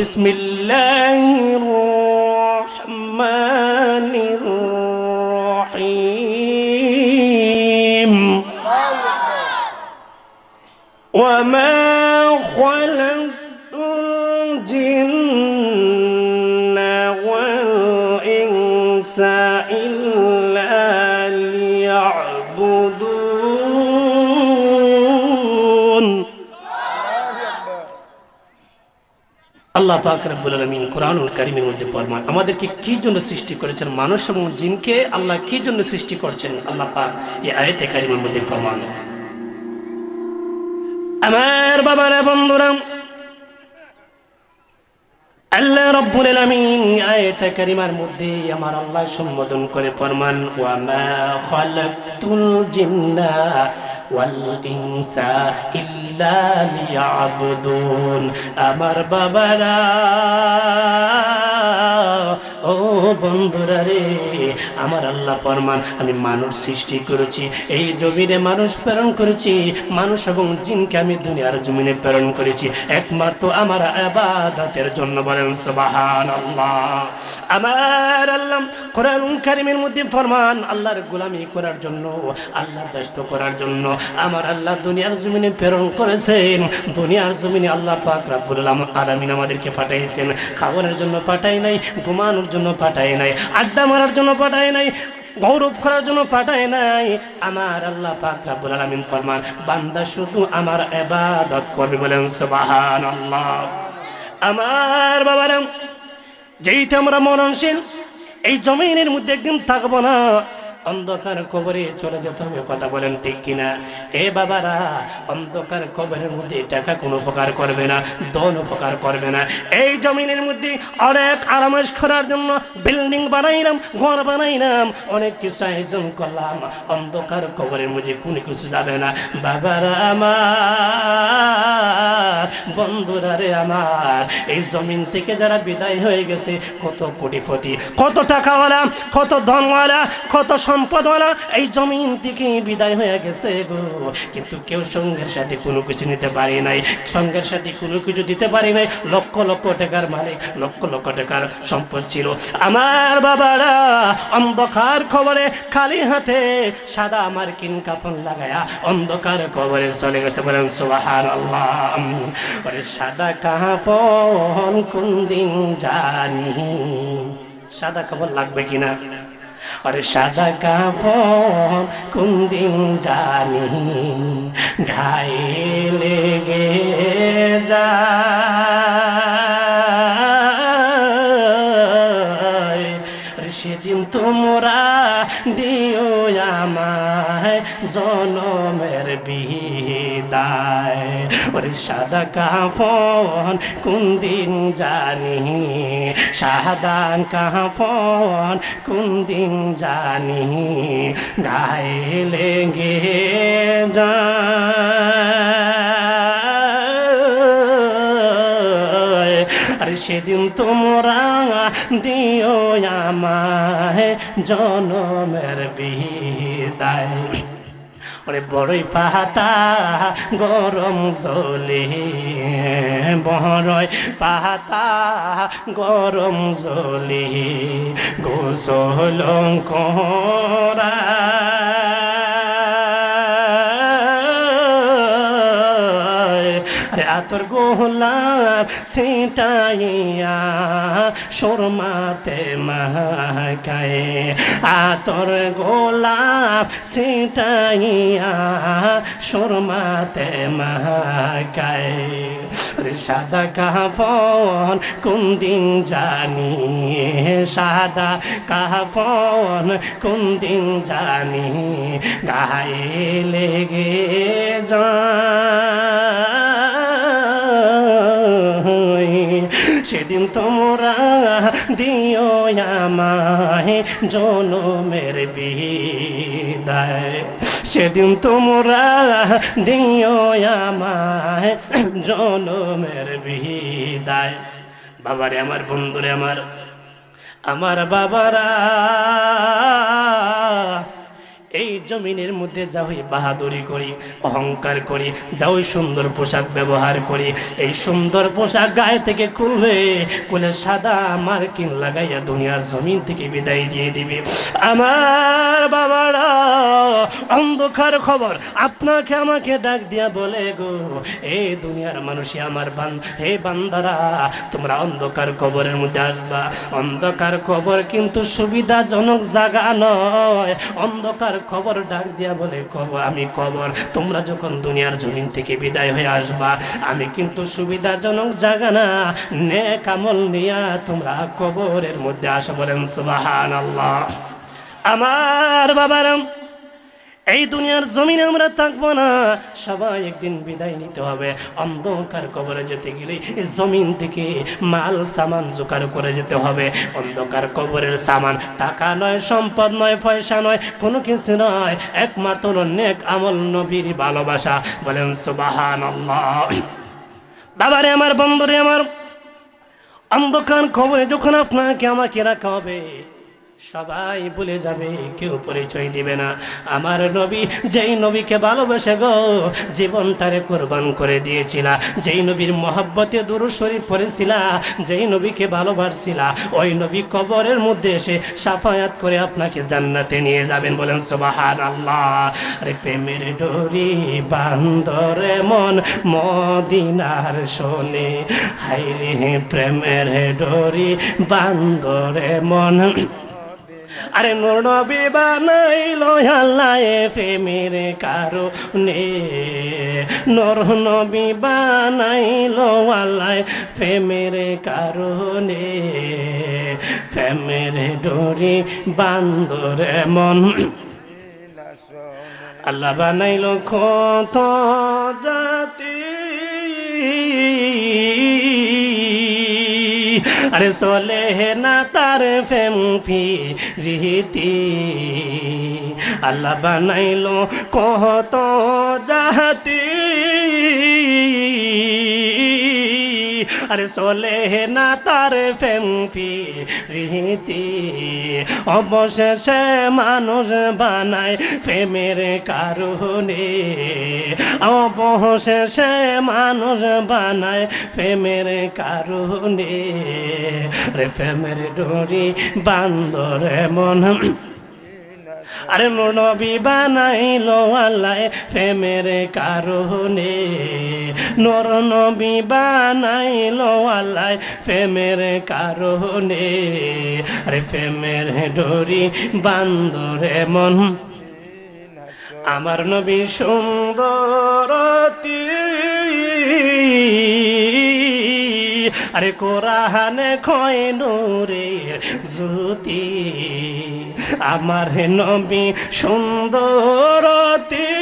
بسم الله الرحمن الرحيم وما خلق আল্লাহ পাকরাবুল কোরআনুল করিমের মধ্যে পরমান আমাদেরকে কি জন্য সৃষ্টি করেছেন মানুষ এবং জিনকে আল্লাহ কি জন্য সৃষ্টি করছেন আল্লাহ পাক এ আয়তে কারিমের মধ্যে পরমান আমার বাবার বন্ধুরাম আল্লাহ রব্বুল আলামিন আয়াত কারিমার মধ্যে আমার আল্লাহ সম্বোধন করে ফরমান ওয়া মা খালাকতুল জিন্না والإنس إلا ليعبدون أمر ببلا ও বন্ধুরা রে আমার আল্লাহ ফরমান আমি মানুষ সৃষ্টি করেছি এই জমিনে মানুষ প্রেরণ করেছি মানুষ এবং জিনকে আমি দুনিয়ার জমিনে প্রেরণ করেছি একমাত্র আমার আবাদতের জন্য বলেন সুবাহান আল্লাহ আমার আল্লাহ কোরআন কারিমের মধ্যে ফরমান আল্লাহর গোলামি করার জন্য আল্লাহর দাস্ত করার জন্য আমার আল্লাহ দুনিয়ার জমিনে প্রেরণ করেছেন দুনিয়ার জমিনে আল্লাহ পাক রাব্বুল আলামিন আমাদেরকে পাঠিয়েছেন খাবারের জন্য পাঠাই নাই ঘুমানোর জন্য পাঠায় নাই আড্ডা মারার জন্য পাঠায় নাই গৌরব করার জন্য পাঠায় নাই আমার আল্লাহ পাক রাব্বুল আলামিন ফরমান বান্দা শুধু আমার ইবাদত করবে বলেন সুবহানাল্লাহ আমার বাবারাম যেইটা আমরা মননশীল এই জমিনের মধ্যে একদিন থাকবো না অন্ধকার কবরে চলে যেতে হবে কথা বলেন ঠিক কিনা এ বাবারা অন্ধকার কবরের মধ্যে টাকা কোনো উপকার করবে না দন উপকার করবে না এই জমিনের মধ্যে অনেক আরামেশ করার জন্য বিল্ডিং বানাইলাম ঘর বানাইলাম অনেক কিছু আয়োজন করলাম অন্ধকার কবরের মধ্যে কোনো কিছু যাবে না বাবারা আমার বন্ধুরা রে আমার এই জমিন থেকে যারা বিদায় হয়ে গেছে কত কোটিপতি কত টাকাওয়ালা কত ধনওয়ালা কত সম্পদওয়ালা এই জমিন থেকে বিদায় হয়ে গেছে গো কিন্তু কেউ সঙ্গের সাথে কোনো কিছু নিতে পারি নাই সঙ্গের সাথে কোনো কিছু দিতে পারি নাই লক্ষ লক্ষ টাকার মালিক লক্ষ লক্ষ টাকার সম্পদ ছিল আমার বাবারা অন্ধকার খবরে খালি হাতে সাদা আমার কিন কাপন লাগায়া অন্ধকার খবরে চলে গেছে বলেন সোহার সাদা কাফন কোন দিন জানি সাদা কাপড় লাগবে কিনা আর সাদা কাফন কোন দিন জানি গায়ে লেগে যা সেদিন তোমরা দিও আমায় জনমের বিয়ে দায় ওরে সাদা কাঁপন কোন দিন জানি সাদান ফোন কোন দিন জানি গায়ে লেগে যা আর সেদিন তোমরা দিও আমায় জনমের বিদায় ওরে বড়ই পাহাতা গরম জলে বড়ই পাহাতা গরম জলে গোসল করা আতর গোলাপ ছিটাইয়া সুরমাতে মাহকায়ে আতর গোলাপ ছিটাইয়া সুরমাতে মাহকায়ে সাদা কাহফন কোন দিন জানি সাদা কাহফন কোন দিন জানি গায়ে লেগে যা সেদিন তোমরা দিও আমায় জনমের বিদায় সেদিন তোমরা দিও আমায় জনমের বিদায় বাবারে আমার বন্ধুরে আমার আমার বাবারা এই জমিনের মধ্যে যাওই বাহাদুরি করি অহংকার করি যাওই সুন্দর পোশাক ব্যবহার করি এই সুন্দর পোশাক গায়ে থেকে খুলবে কুলে সাদা মার্কিন লাগাইয়া দুনিয়ার জমিন থেকে বিদায় দিয়ে দিবে আমার বাবারা অন্ধকার খবর আপনাকে আমাকে ডাক দিয়া বলে গো এই দুনিয়ার মানুষই আমার বান হে বান্দারা তোমরা অন্ধকার খবরের মধ্যে আসবা অন্ধকার খবর কিন্তু সুবিধাজনক জায়গা নয় অন্ধকার খবর ডাক দিয়া বলে আমি কবর তোমরা যখন দুনিয়ার জমিন থেকে বিদায় হয়ে আসবা আমি কিন্তু সুবিধাজনক জায়গা না নে কামল নিয়া তোমরা কবরের মধ্যে আসা বলেন সুবাহান আল্লাহ আমার বাবারাম এই দুনিয়ার জমিনে আমরা থাকবো না সবাই একদিন বিদায় নিতে হবে অন্ধকার কবরে যেতে গেলে জমিন থেকে মাল সামান জোগাড় করে যেতে হবে অন্ধকার কবরের সামান টাকা নয় সম্পদ নয় পয়সা নয় কোনো কিছু নয় একমাত্র নেক আমল নবীর ভালোবাসা বলেন সুবাহান বাবারে আমার বন্ধুরে আমার অন্ধকার খবরে যখন আপনাকে আমাকে রাখা হবে সবাই ভুলে যাবে কেউ পরিচয় দিবে না আমার নবী যেই নবীকে ভালোবেসে গো জীবনটারে কোরবান করে দিয়েছিলা যেই নবীর মহাব্বতে শরীর পরেছিলা যেই নবীকে ভালোবাসছিলা ওই নবী কবরের মধ্যে এসে সাফায়াত করে আপনাকে জান্নাতে নিয়ে যাবেন বলেন সোবাহার আল্লাহ রে প্রেমের ডোরি বান্দরে মন মদিনার শোনে হাই রে প্রেমের ডোরি বান্দরে মন আরে মোর নবী নাই আল্লাহ প্রেমের কারো নে নর নবী বানাইল আল্লাহ প্রেমের নে প্রেমের ডোরি বান্দর মন আল্লাহ বানাইল কত জাতি আরে চলে না তার ফেম ফি রীতি আল্লাহ বানাইল কত জাহাতি আর চলে না তার ফেমফি রীতি অবশেষে মানুষ বানায় প্রেমের কারণে অবশেষে মানুষ বানায় প্রেমের কারণে রে প্রেমের ডোরি বান্দর মন আরে মোর নবী বানাইল আল্লাহ প্রেমের কারণে নর নবী বানাইল আল্লাহ প্রেমের কারণে আরে প্রেমের ডরি বান্দরে মন আমার নবী সুন্দরতী আরে কোরআন খয় নূরের জ্যোতি আমার নবী সুন্দরতী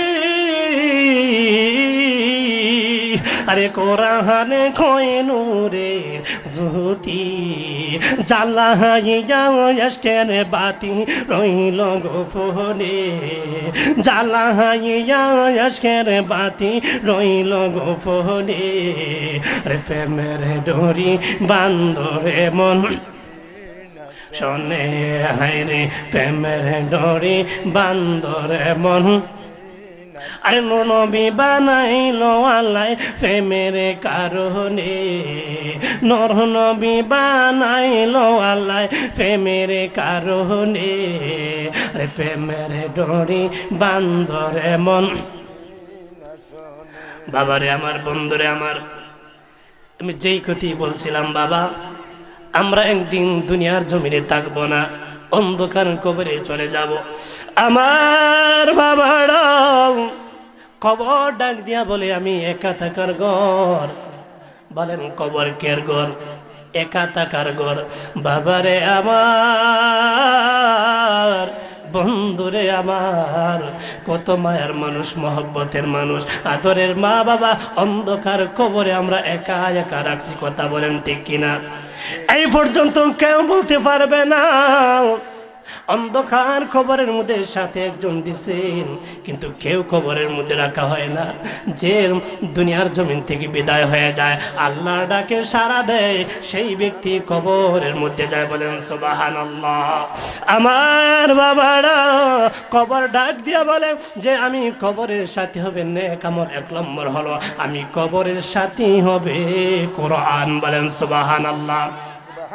আরে কোরআন খয় নূরের জ্যোতি জ্বালাইয়া এস্টের বাতি রইল গোপনে জ্বালাইয়া এস্টের বাতি রইল গোপনে রে প্রেমের ডরি বান্দরে মন শোনে হায় রে প্রেমের ডরি বান্দরে মন আর নবী বানাইল আলাই প্রেমের কারণে নর নবী বানাইল আলাই প্রেমের কারণে আরে প্রেমের ডরি মন বাবা বাবারে আমার বন্ধুরে আমার আমি যেই ক্ষতি বলছিলাম বাবা আমরা একদিন দুনিয়ার জমিনে থাকব না অন্ধকার কবরে চলে যাব আমার বাবা কবর ডাক দিয়া বলে আমি একা থাকার ঘর বলেন কবর কের ঘর একা থাকার ঘর বাবারে আমার বন্ধুরে আমার কত মায়ার মানুষ মহব্বতের মানুষ আদরের মা বাবা অন্ধকার কবরে আমরা একা একা রাখছি কথা বলেন ঠিক কিনা এই পর্যন্ত কেউ বলতে পারবে না অন্ধকার খবরের মধ্যে সাথে একজন দিছেন কিন্তু কেউ খবরের মধ্যে রাখা হয় না যে দুনিয়ার জমিন থেকে বিদায় হয়ে যায় আল্লাহ ডাকে সারা দেয় সেই ব্যক্তি কবরের মধ্যে যায় বলেন সোবাহান আমার বাবারা কবর ডাক দিয়ে বলে যে আমি কবরের সাথী হবে নেক আমার এক নম্বর হলো আমি কবরের সাথী হবে কোরআন বলেন সোবাহান আল্লাহ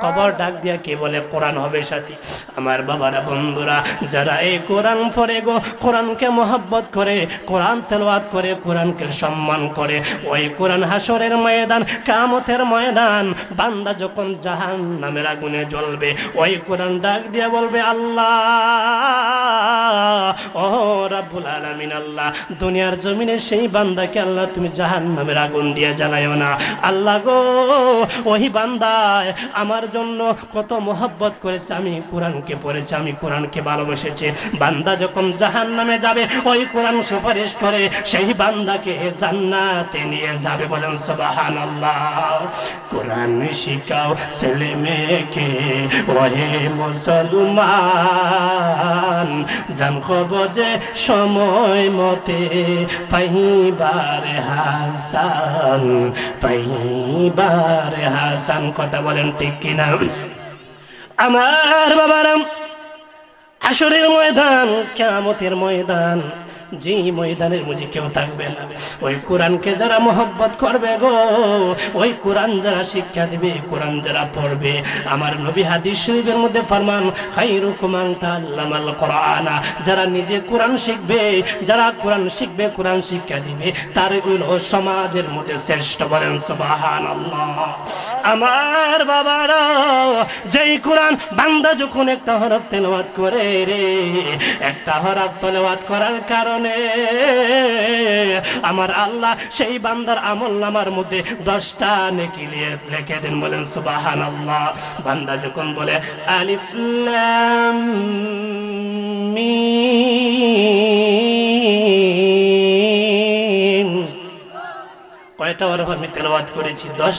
কবর ডাক দিয়া কে বলে কোরআন হবে সাথী আমার বাবারা বন্ধুরা যারা এই কোরআন পড়ে গো কোরআনকে মোহাব্বত করে কোরআন তেলওয়াত করে কোরআনকে সম্মান করে ওই কোরআন হাসরের ময়দান কামতের ময়দান বান্দা যখন জাহান নামের আগুনে জ্বলবে ওই কোরআন ডাক দিয়া বলবে আল্লাহ ও রাব্বুল আলামিন আল্লাহ দুনিয়ার জমিনে সেই বান্দাকে আল্লাহ তুমি জাহান নামের আগুন দিয়ে জ্বালায় না আল্লাহ গো ওই বান্দায় আমার আমার জন্য কত মোহাব্বত করেছে আমি কোরআনকে পড়েছি আমি কোরআনকে ভালোবেসেছি বান্দা যখন জাহান নামে যাবে ওই কোরআন সুপারিশ করে সেই বান্দাকে জান্নাতে নিয়ে যাবে বলেন সবাহান কোরআন শিখাও ছেলে মেয়েকে ওহে মুসলমান জান যে সময় মতে পাইবার হাসান পাইবার হাসান কথা বলেন ঠিকই না আমার বাবারাম আসরের ময়দান ক্যামতের ময়দান জি ময়দানের মুজি কেউ থাকবে না ওই কোরআনকে যারা মহব্বত করবে গো ওই কোরআন যারা শিক্ষা দিবে কোরআন যারা পড়বে আমার নবী হাদিস শরীফের মধ্যে ফরমান খাই রুকুমান তাল্লামাল কোরআনা যারা নিজে কোরআন শিখবে যারা কোরআন শিখবে কোরআন শিক্ষা দিবে তার হলো সমাজের মধ্যে শ্রেষ্ঠ বলেন সবাহান আমার বাবারা যেই কোরআন বান্দা যখন একটা হরফ তেলবাদ করে রে একটা হরফ তেলবাদ করার কারণে কারণে আমার আল্লাহ সেই বান্দার আমল নামার মধ্যে দশটা নেকি লেখে দেন বলেন সুবাহান আল্লাহ বান্দা যখন বলে আলিফুল্লাম মি কয়টা হরফ আমি তেলাওয়াত করেছি দশ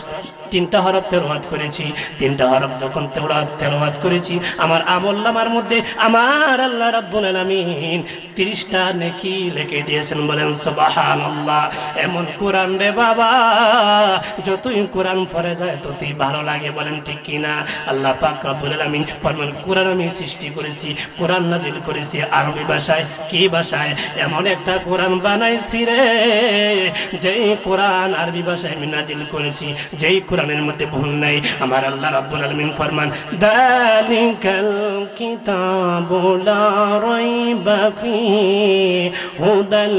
তিনটা হরফ তেলাওয়াত করেছি তিনটা হরফ যখন তেলাওয়াত তেলাওয়াত করেছি আমার আমল মধ্যে আমার আল্লাহ রাব্বুল আলামিন 30টা নেকি লিখে দিয়েছেন বলেন সুবহানাল্লাহ এমন কোরআন রে বাবা যতই কোরআন পড়ে যায় ততই ভালো লাগে বলেন ঠিক কি না আল্লাহ পাক রব্বুল আলামিন ফরমান কোরআন আমি সৃষ্টি করেছি কোরআন নাজিল করেছি আরবি ভাষায় কি ভাষায় এমন একটা কোরআন বানাইছি রে যেই কোরআন আরবি ভাষায় আমি নাজিল করেছি যেই কোরআনের মধ্যে ভুল নাই আমার আল্লাহ রাব্বুল আলামিন ফরমান দালিকাল কিতাবু রাইবা ফি হুদাল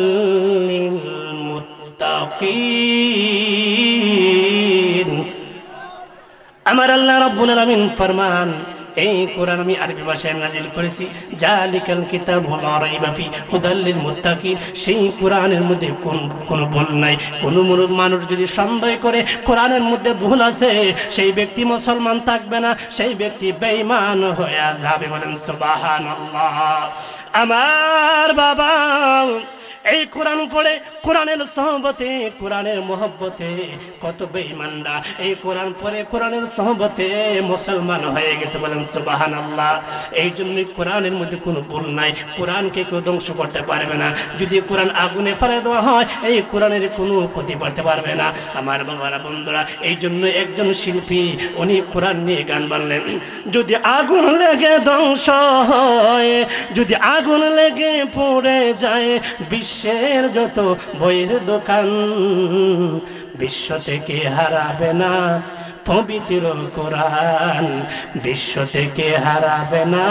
লিল মুত্তাকিন আমার আল্লাহ রাব্বুল আলামিন ফরমান এই কোরআন আমি আরবি ভাষায় নাজিল করেছি লিখাল কিতাব হল রাইবাফি হুদাল্লিল মুত্তাকিন সেই কোরআনের মধ্যে কোন কোনো ভুল নাই কোনো মানুষ যদি সন্দেহ করে কোরআনের মধ্যে ভুল আছে সেই ব্যক্তি মুসলমান থাকবে না সেই ব্যক্তি বেইমান হয়ে যাবে বলেন সুবাহান আমার বাবা এই কোরআন পড়ে কোরআনের সহবতে কোরআনের মহব্বতে কত বেঈমানরা এই কোরআন পড়ে কোরআনের সহবতে মুসলমান হয়ে গেছে বলেন সুবাহান আল্লাহ এই জন্যই কোরআনের মধ্যে কোনো ভুল নাই কোরআনকে কেউ ধ্বংস করতে পারবে না যদি কোরআন আগুনে ফেলে দেওয়া হয় এই কোরআনের কোনো ক্ষতি করতে পারবে না আমার বাবারা বন্ধুরা এই জন্য একজন শিল্পী উনি কোরআন নিয়ে গান বানলেন যদি আগুন লেগে ধ্বংস হয় যদি আগুন লেগে পড়ে যায় বিশ্ব বিশ্বের যত বইয়ের দোকান বিশ্ব থেকে হারাবে না পবিত্র কোরআন বিশ্ব থেকে হারাবে না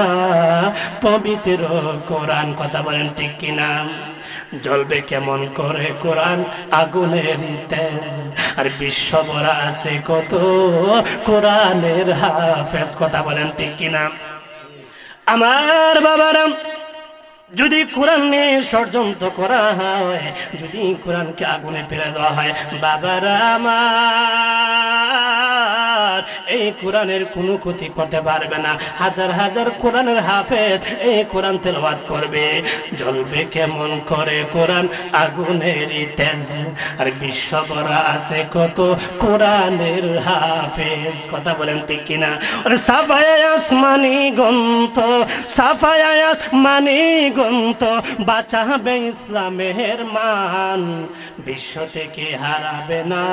পবিত্র কোরআন কথা বলেন ঠিক কিনা জ্বলবে কেমন করে কোরআন আগুনের তেজ আর বিশ্ব বরা আছে কত কোরআনের হাফেজ কথা বলেন ঠিক কিনা আমার বাবারাম যদি কোরআন নিয়ে ষড়যন্ত্র করা হয় যদি কোরআনকে আগুনে ফেলে দেওয়া হয় বাবারা আমার এই কোরআনের কোনো ক্ষতি করতে পারবে না হাজার হাজার কোরআনের হাফেজ এই কোরআন তেলবাদ করবে জ্বলবে কেমন করে কোরআন আগুনের তেজ আর বিশ্ববরা আছে কত কোরআনের হাফেজ কথা বলেন ঠিক কিনা সাফায়াস মানি গন্থ সাফায়াস মানি দিগন্ত বাঁচাবে ইসলামের মান বিশ্ব থেকে হারাবে না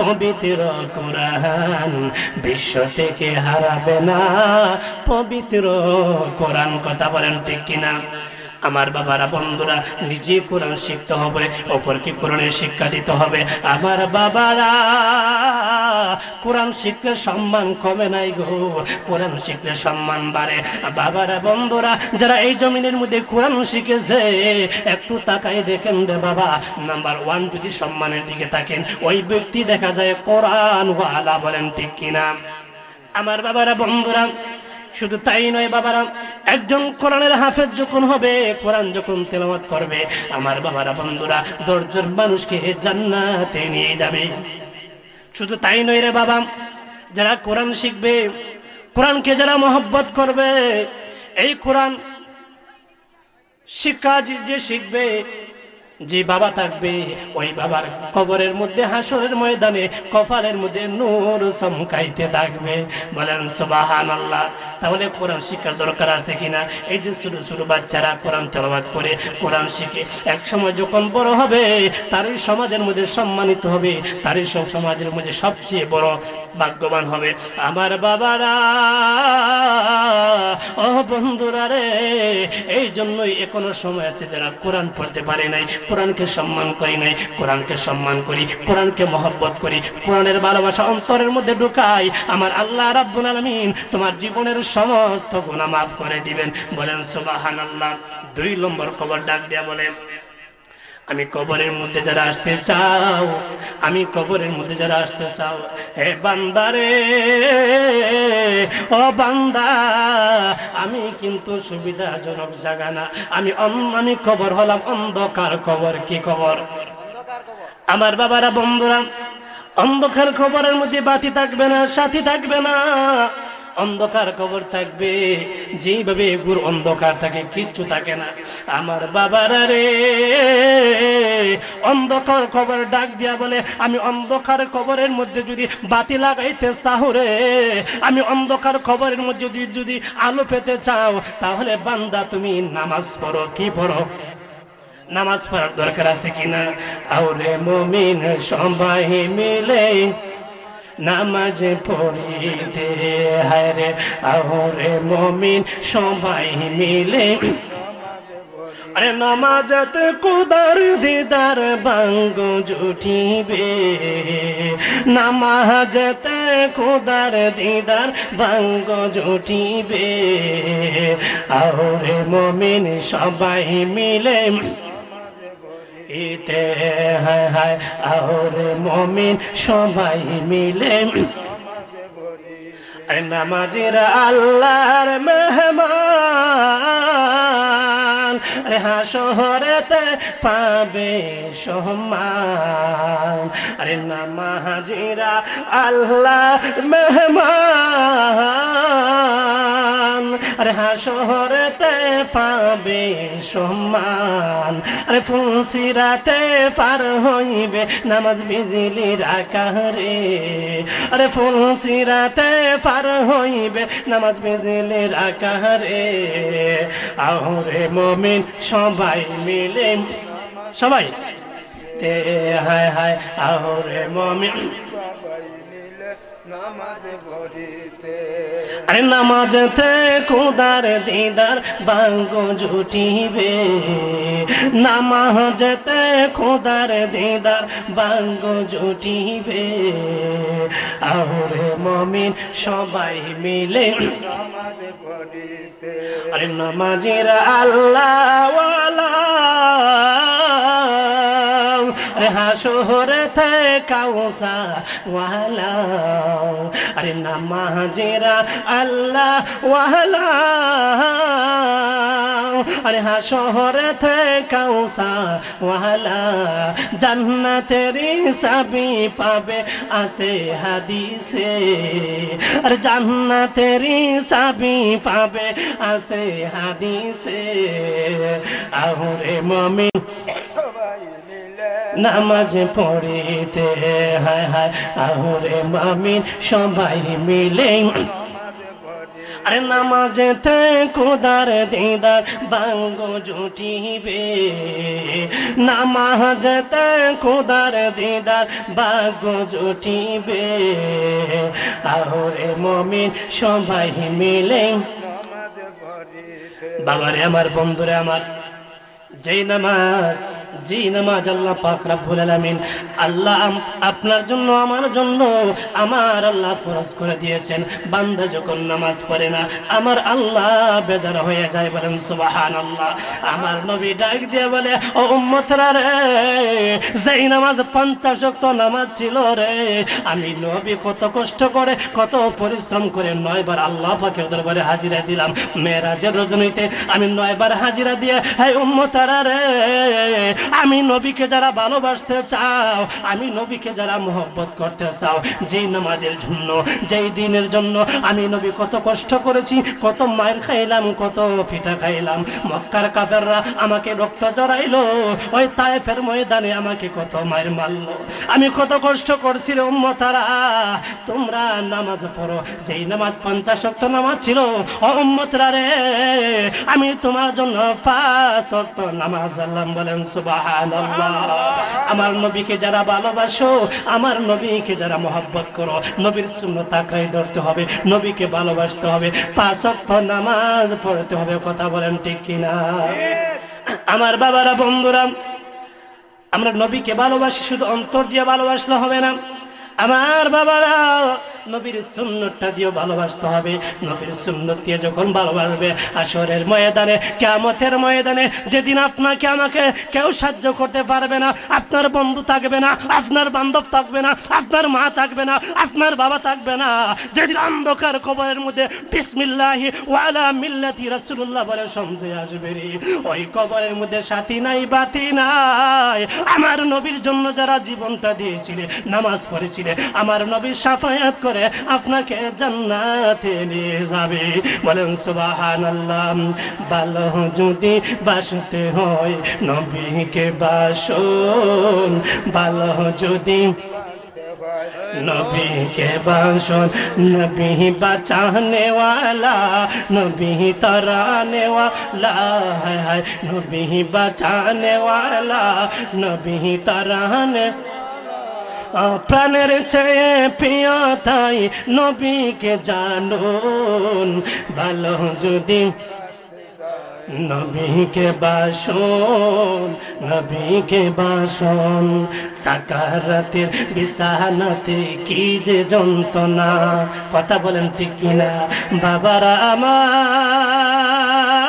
পবিত্র কোরআন বিশ্ব থেকে হারাবে না পবিত্র কোরআন কথা বলেন ঠিক কিনা আমার বাবারা বন্ধুরা নিজে কোরআন শিখতে হবে অপরকে কোরআনের শিক্ষা দিতে হবে আমার বাবারা কোরআন শিখলে সম্মান কমে নাই গো কোরআন শিখলে সম্মান বাড়ে বাবারা বন্ধুরা যারা এই জমিনের মধ্যে কোরআন শিখেছে একটু তাকাই দেখেন রে বাবা নাম্বার ওয়ান যদি সম্মানের দিকে থাকেন ওই ব্যক্তি দেখা যায় কোরআন ওয়ালা বলেন ঠিক কিনা আমার বাবারা বন্ধুরা শুধু তাই নয় বাবারা একজন কোরআনের হাফেজ যখন হবে কোরআন যখন তেলামত করবে আমার বাবারা বন্ধুরা দশজন মানুষকে জান্নাতে নিয়ে যাবে শুধু তাই নয় রে বাবা যারা কোরআন শিখবে কোরআনকে যারা মহব্বত করবে এই কোরআন শিক্ষা যে শিখবে যে বাবা থাকবে ওই বাবার কবরের মধ্যে হাসরের ময়দানে কপালের মধ্যে নূর চমকাইতে থাকবে বলেন সুবাহান আল্লাহ তাহলে কোরআন শিক্ষার দরকার আছে কিনা এই যে শুরু শুরু বাচ্চারা কোরআন তলবাদ করে কোরআন শিখে এক সময় যখন বড় হবে তারই সমাজের মধ্যে সম্মানিত হবে তারই সব সমাজের মধ্যে সবচেয়ে বড় ভাগ্যবান হবে আমার বাবারা ও বন্ধুরা রে এই জন্যই এখনো সময় আছে যারা কোরআন পড়তে পারে নাই কোরআনকে সম্মান করি নাই কোরআনকে সম্মান করি কোরআনকে মহব্বত করি কোরআনের ভালোবাসা অন্তরের মধ্যে ঢুকাই আমার আল্লাহ রাব্বুল আলমিন তোমার জীবনের সমস্ত গুণা মাফ করে দিবেন বলেন সুবাহান আল্লাহ দুই নম্বর কবর ডাক দিয়া বলেন আমি কবরের মধ্যে যারা আসতে চাও আমি কবরের মধ্যে যারা আসতে চাও হে বান্দারে ও বান্দা আমি কিন্তু সুবিধাজনক জায়গা না আমি আমি খবর হলাম অন্ধকার খবর কি খবর আমার বাবারা বন্ধুরা অন্ধকার খবরের মধ্যে বাতি থাকবে না সাথী থাকবে না অন্ধকার কবর থাকবে যেইভাবে গুর অন্ধকার থাকে কিচ্ছু থাকে না আমার বাবার রে অন্ধকার কবর ডাক দিয়া বলে আমি অন্ধকার কবরের মধ্যে যদি বাতি লাগাইতে চাহুরে আমি অন্ধকার কবরের মধ্যে যদি যদি আলো পেতে চাও তাহলে বান্দা তুমি নামাজ পড়ো কি পড়ো নামাজ পড়ার দরকার আছে কিনা আউরে মমিন সবাই মিলে নামাজ পড়িতে হায় আহরে মমিন সবাই মিলে আরে নামাজত কুদার দিদার বাঙ্গ জুটিবে নামাজত কুদার দিদার বাঙ্গ জুটিবে আহরে মমিন সবাই মিলে ঈদে হায় হায় আর মমিন সবাই মিলে নামাজিরা আল্লাহর মেহমান সম্মান রে হাসরেতে পাবে সম্মান আরে না মাহাজিরা আল্লাহ মেহমান আরে হাসরেতে পাবে সম্মান আরে ফুলসিরাতে পার হইবে নামাজ বিজলি রাকারে রে আরে ফুলসিরাতে পার হইবে নামাজ বিজলি রাখা রে আহরে মমি মুমিন সবাই মিলে সবাই তে হায় হায় আহরে মুমিন সবাই আরে নামাজতে কুদার দিদার বাঙ্গ জুটিবে নামাজতে কুদার দিদার বাঙ্গ জুটিবে আহরে মমিন সবাই মিলে আরে নামাজের আল্লাহ আরে হাসুরতে কাউসা ওয়ালা আরে নামাজেরা আল্লাহ ওয়ালা আরে হাসহরতে কাউসা ওয়ালা জান্নাতের চাবি পাবে আছে হাদিসে আর জান্নাতের চাবি পাবে আছে হাদিসে আহরে মমিন নামাজ পড়িতে হায় হায় আহুরে মামিন সবাই মিলে আরে নামাজেতে কোদার দিদার বাঙ্গ জুটিবে নামাজেতে কোদার দিদার বাঙ্গ জুটিবে আহরে মমিন সবাই মিলে বাবারে আমার বন্ধুরে আমার যেই নামাজ জি নামাজ আল্লাহ পাক রাব্বুল আলামিন আল্লাহ আপনার জন্য আমার জন্য আমার আল্লাহ ফরজ করে দিয়েছেন বান্দা যখন নামাজ পড়ে না আমার আল্লাহ বেজার হয়ে যায় বলেন সুবহানাল্লাহ আমার নবী ডাক দিয়ে বলে ও উম্মতরা রে যেই নামাজ পঞ্চাশ ওয়াক্ত নামাজ ছিল রে আমি নবী কত কষ্ট করে কত পরিশ্রম করে নয়বার আল্লাহ পাকের দরবারে হাজিরা দিলাম মেয়েরাজের রজনীতে আমি নয়বার হাজিরা দিয়ে হ্যাঁ উম্মতরা রে আমি নবীকে যারা ভালোবাসতে চাও আমি নবীকে যারা মোহব্বত করতে চাও যেই নামাজের জন্য যেই দিনের জন্য আমি নবী কত কষ্ট করেছি কত মায়ের খাইলাম কত ফিটা খাইলাম মক্কার কাপেররা আমাকে রক্ত জড়াইলো ওই তায়েফের ময়দানে আমাকে কত মায়ের মারলো আমি কত কষ্ট করছি রে উম্মতারা তোমরা নামাজ পড়ো যেই নামাজ পঞ্চাশ শক্ত নামাজ ছিল ও রে আমি তোমার জন্য পাঁচ নামাজ আল্লাহ বলেন সুবা আমার নবীকে যারা ভালোবাসো আমার নবীকে যারা মহব্বত করো নবীর শূন্য তাকড়াই ধরতে হবে নবীকে ভালোবাসতে হবে পাঁচক্ষ নামাজ পড়তে হবে কথা বলেন ঠিক কিনা আমার বাবারা বন্ধুরা আমরা নবীকে ভালোবাসি শুধু অন্তর দিয়ে ভালোবাসলে হবে না আমার বাবারা নবীর সুন্নতটা দিয়ে ভালোবাসতে হবে নবীর সুন্নত দিয়ে যখন ভালোবাসবে আসরের ময়দানে কেমতের ময়দানে যেদিন আপনাকে আমাকে কেউ সাহায্য করতে পারবে না আপনার বন্ধু থাকবে না আপনার বান্ধব থাকবে না আপনার মা থাকবে না আপনার বাবা থাকবে না যেদিন অন্ধকার কবরের মধ্যে বিসমিল্লাহি ওয়ালা মিল্লাতি রাসূলুল্লাহ বলে সমঝে আসবে রে ওই কবরের মধ্যে সাথী নাই বাতি নাই আমার নবীর জন্য যারা জীবনটা দিয়েছিলে নামাজ পড়েছিলে আমার নবীর সাফায়াত করে করে আপনাকে জান্নাতে নিয়ে যাবে বলেন সুবাহানাল্লাহ ভালো যদি বাসতে হয় নবীকে বাসন ভালো যদি নবী কে বাসন নবী বাঁচানে वाला নবী তরানে হায় है নবী বাঁচানে वाला নবী তরানে প্রাণের চেয়ে প্রিয় তাই নবীকে জানুন ভালো যদি নবীকে বাসন নবীকে বাসন সাকারাতের বিছানাতে কি যে যন্ত্রণা কথা বলেন ঠিক কিনা বাবারা আমার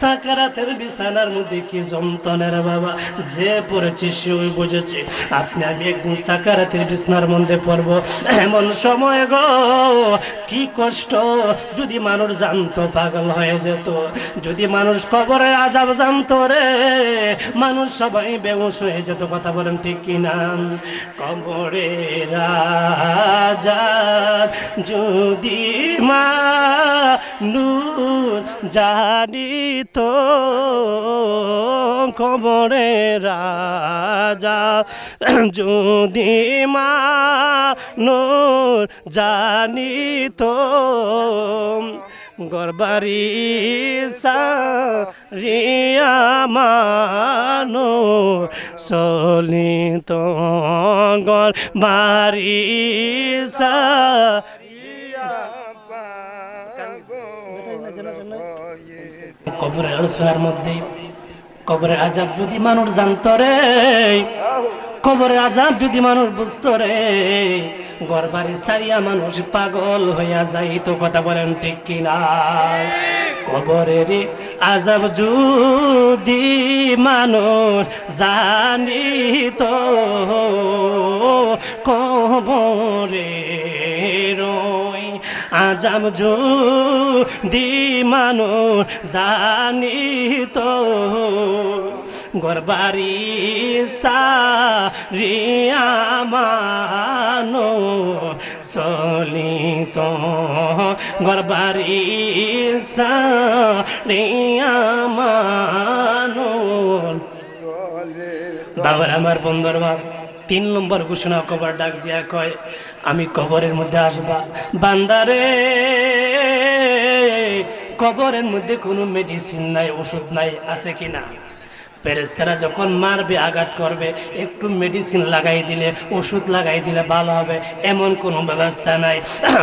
সাকারাতের বিছানার মধ্যে কি যন্ত্রণের বাবা যে পড়েছে ওই বুঝেছে আপনি আমি একদিন সাকারাতের বিছানার মধ্যে পড়ব এমন সময় গো কি কষ্ট যদি মানুষ জানতো পাগল হয়ে যেত যদি মানুষ কবরের আজাব জানতো রে মানুষ সবাই বেউস হয়ে যেত কথা বলেন ঠিক নাম কবরে রাজা যদি মা নূর জানি তো কবরে রাজা যদি মা নূর জানিত গরবারি সারিয়া মানো চলিত গরবারি সা কবরের আলোচনার মধ্যে কবরের আজাব যদি মানুষ জানত রে কবরের আজাব যদি মানুষ বুঝত রে গরবারে সারিয়া মানুষ পাগল হইয়া তো কথা বলেন ঠিক কিনা কবরের আজাব যদি মানুষ জানিত কবরে আজাম জু দি মানু জানি তো গরবারি সিয়ামানো মানো তো গরবারি সিয়ামানো বাবার আমার বন্ধুর মা তিন নম্বর ঘোষণা কবর ডাক দিয়া কয় আমি কবরের মধ্যে আসবা বান্দারে কবরের মধ্যে কোনো মেডিসিন নাই ওষুধ নাই আছে কিনা না ফেরেস্তারা যখন মারবে আঘাত করবে একটু মেডিসিন লাগাই দিলে ওষুধ লাগাই দিলে ভালো হবে এমন কোনো ব্যবস্থা নাই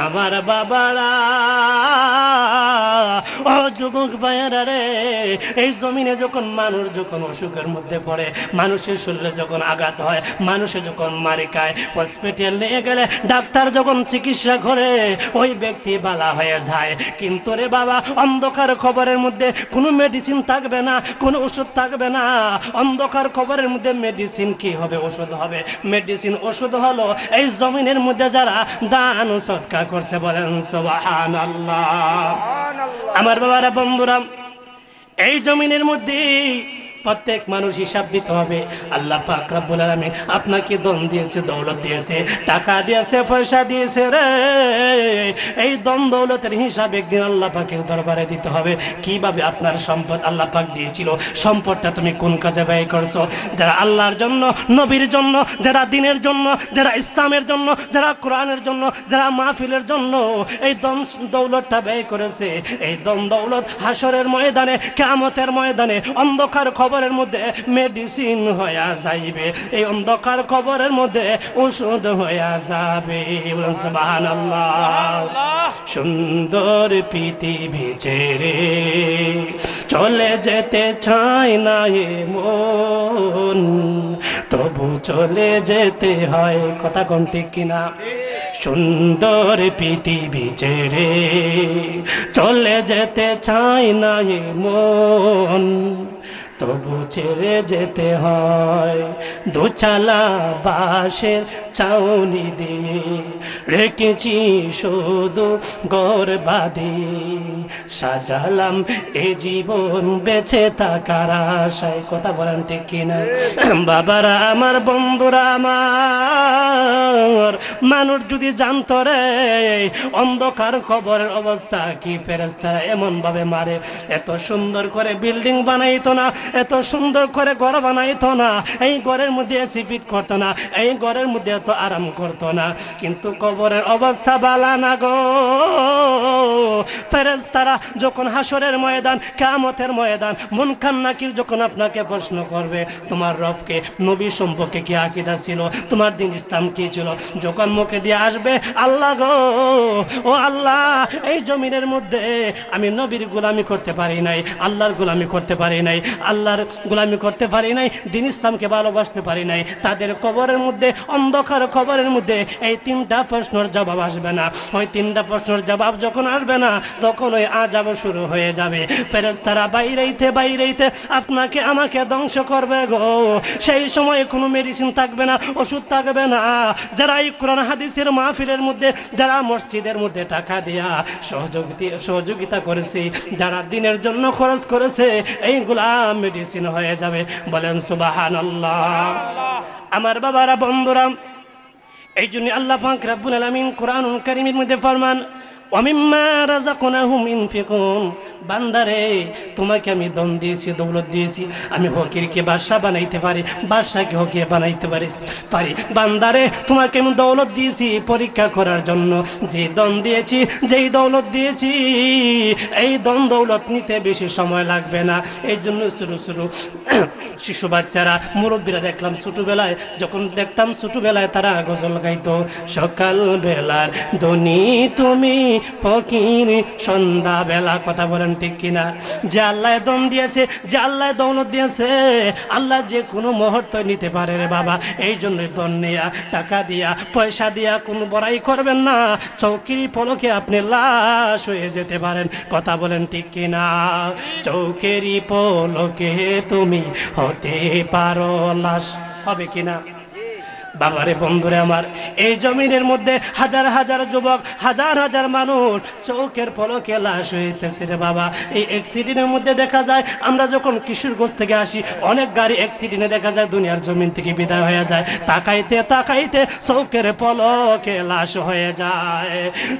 আমার বাবারা ও যুবক ভাইয়ারা রে এই জমিনে যখন মানুষ যখন অসুখের মধ্যে পড়ে মানুষের শরীরে যখন আঘাত হয় মানুষে যখন মারি খায় হসপিটাল নিয়ে গেলে ডাক্তার যখন চিকিৎসা করে ওই ব্যক্তি বালা হয়ে যায় কিন্তু রে বাবা অন্ধকার খবরের মধ্যে কোনো মেডিসিন থাকবে না কোনো ওষুধ থাকবে না অন্ধকার খবরের মধ্যে মেডিসিন কি হবে ওষুধ হবে মেডিসিন ওষুধ হলো এই জমিনের মধ্যে যারা দান সৎকা করছে বলেন সোবাহান আল্লাহ আমার বাবারা বন্ধুরা এই জমিনের মধ্যে প্রত্যেক মানুষ হিসাব দিতে হবে আল্লাহ পাক রব্বুল আলামিন আপনাকে দম দিয়েছে দৌলত দিয়েছে টাকা দিয়েছে পয়সা দিয়েছে রে এই দম দৌলতের হিসাব একদিন আল্লাহ পাকের দরবারে দিতে হবে কিভাবে আপনার সম্পদ আল্লাহ পাক দিয়েছিল সম্পদটা তুমি কোন কাজে ব্যয় করছো যারা আল্লাহর জন্য নবীর জন্য যারা দিনের জন্য যারা ইসলামের জন্য যারা কোরআনের জন্য যারা মাহফিলের জন্য এই দম দৌলতটা ব্যয় করেছে এই দম দৌলত হাসরের ময়দানে কেমতের ময়দানে অন্ধকার খবর কবরের মধ্যে মেডিসিন হইয়া যাইবে এই অন্ধকার কবরের মধ্যে ওষুধ হইয়া যাবে সুন্দর পৃথিবী চেরে চলে যেতে চাই না এ মন তবু চলে যেতে হয় কথা কম ঠিক কিনা সুন্দর পৃথিবী চেরে চলে যেতে চাই না এ মন তবু ছেড়ে যেতে হয় দোচালা বাসের চাউনি দিয়ে রেখেছি শুধু গড় বাঁধি সাজালাম এ জীবন বেছে থাকার আশায় কথা বলেন ঠিক কিনা বাবারা আমার বন্ধুরা আমার মানুষ যদি জানত রে অন্ধকার খবরের অবস্থা কি ফেরেস্তারা এমন ভাবে মারে এত সুন্দর করে বিল্ডিং বানাইতো না এত সুন্দর করে ঘর বানাইতো না এই ঘরের মধ্যে সিফিট করতো না এই ঘরের মধ্যে এত আরাম করতো না কিন্তু কবরের অবস্থা বালা না গো ফেরেজ তারা যখন হাসরের ময়দান কামতের ময়দান মন নাকির যখন আপনাকে প্রশ্ন করবে তোমার রবকে নবী সম্পর্কে কি আকিদা ছিল তোমার দিন ইসলাম কি ছিল যখন মুখে দিয়ে আসবে আল্লাহ গো ও আল্লাহ এই জমিনের মধ্যে আমি নবীর গোলামি করতে পারি নাই আল্লাহর গোলামি করতে পারি নাই আল্লাহ আল্লাহর গোলামি করতে পারি নাই দিন ইসলামকে ভালোবাসতে পারি নাই তাদের কবরের মধ্যে অন্ধকার খবরের মধ্যে এই তিনটা প্রশ্নের জবাব আসবে না ওই তিনটা প্রশ্নের জবাব যখন আসবে না তখন ওই আজাব শুরু হয়ে যাবে ফেরেস্তারা বাইরেইতে বাইরেইতে আপনাকে আমাকে ধ্বংস করবে গো সেই সময় কোনো মেডিসিন থাকবে না ওষুধ থাকবে না যারা এই কোরআন হাদিসের মাহফিলের মধ্যে যারা মসজিদের মধ্যে টাকা দেয়া সহযোগিতা সহযোগিতা করেছে যারা দিনের জন্য খরচ করেছে এই মেডিসিন হয়ে যাবে বলেন সুবাহান আমার বাবারা বন্ধুরাম এই জন্য আল্লাহ পাক রাব্বুল কোরআন কারিমের মধ্যে ফরমান অমিম্মা কোনা হুমিন ফেকুন বান্দারে তোমাকে আমি দন দিয়েছি দৌলত দিয়েছি আমি কে বাসা বানাইতে পারি বাদশাকে হকির বানাইতে পারিস পারি বান্দারে তোমাকে আমি দৌলত দিয়েছি পরীক্ষা করার জন্য যে দন দিয়েছি যেই দৌলত দিয়েছি এই দন দৌলত নিতে বেশি সময় লাগবে না এই জন্য শুরু শুরু শিশু বাচ্চারা মুরব্বীরা দেখলাম ছোটোবেলায় যখন দেখতাম ছোটোবেলায় তারা গজল গাইত সকাল বেলার ধনী তুমি ফকির সন্ধ্যাবেলা কথা বলেন বলেন ঠিক কিনা যে আল্লাহ দম দিয়েছে যে আল্লাহ দৌলত দিয়েছে আল্লাহ যে কোনো মুহূর্ত নিতে পারে রে বাবা এই জন্যই দন নেয়া টাকা দিয়া পয়সা দিয়া কোনো বড়াই করবেন না চৌকির পলকে আপনি লাশ হয়ে যেতে পারেন কথা বলেন ঠিক কিনা চৌকেরি পলকে তুমি হতে পারো লাশ হবে কিনা বাবারে বন্ধুরে আমার এই জমিনের মধ্যে হাজার হাজার যুবক হাজার হাজার মানুষ চৌকের পলকে লাশ হইতেছে রে বাবা এই অ্যাক্সিডেন্টের মধ্যে দেখা যায় আমরা যখন কিশোরগঞ্জ থেকে আসি অনেক গাড়ি অ্যাক্সিডেন্টে দেখা যায় দুনিয়ার জমিন থেকে বিদায় হয়ে যায় তাকাইতে তাকাইতে চৌকের পলকে লাশ হয়ে যায়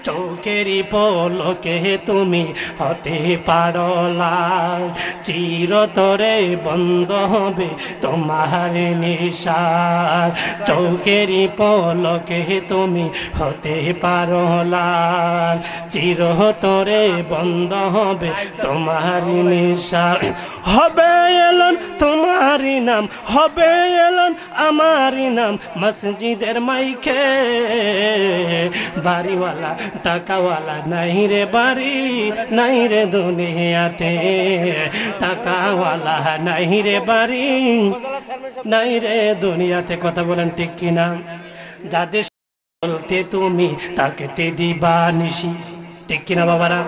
চৌকেরই পলকে তুমি হতে পারো লাশ চিরতরে বন্ধ হবে তোমার নিশার চৌ চোখেরই পলকে তুমি হতে পারো লাল চিরতরে বন্ধ হবে তোমার নিশা হবে এলন তোমারই নাম হবে এলন আমারই নাম মসজিদের মাইকে বাড়িওয়ালা টাকাওয়ালা নাই রে বাড়ি নাই রে দুনিয়াতে টাকাওয়ালা নাই রে বাড়ি নাই রে দুনিয়াতে কথা বলেন ঠিক ঠিক কিনা যাদের চলতে তুমি তাকেতে দিবা নিশি ঠিক কিনা বাবারা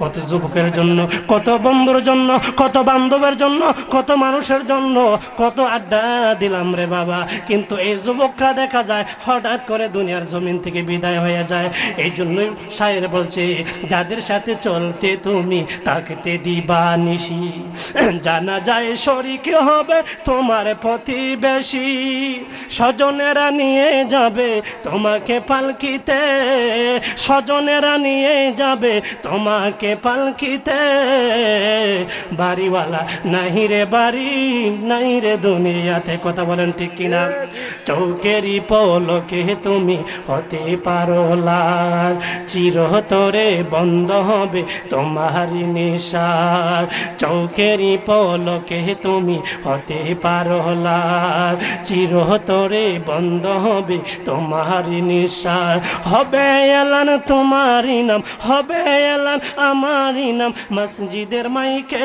কত যুবকের জন্য কত বন্ধুর জন্য কত বান্ধবের জন্য কত মানুষের জন্য কত আড্ডা দিলাম রে বাবা কিন্তু এই যুবকরা দেখা যায় হঠাৎ করে দুনিয়ার জমিন থেকে বিদায় হয়ে যায় এই জন্যই সাহের বলছে যাদের সাথে চলতে তুমি তে দিবা নিশি জানা যায় শরিক হবে তোমার প্রতিবেশী স্বজনেরা নিয়ে যাবে তোমাকে পালকিতে স্বজনেরা নিয়ে যাবে তোমাকে থাকে পালকিতে বাড়িওয়ালা নাহি রে বাড়ি নাই রে দুনিয়াতে কথা বলেন ঠিক কিনা চৌকেরি পলকে তুমি হতে পারো লাল চিরতরে বন্ধ হবে তোমারি নিশার চৌকেরি পলকে তুমি হতে পারো লাল চিরতরে বন্ধ হবে তোমারি নিশার হবে এলান তোমারি নাম হবে এলান আমারি নাম মসজিদের মাইকে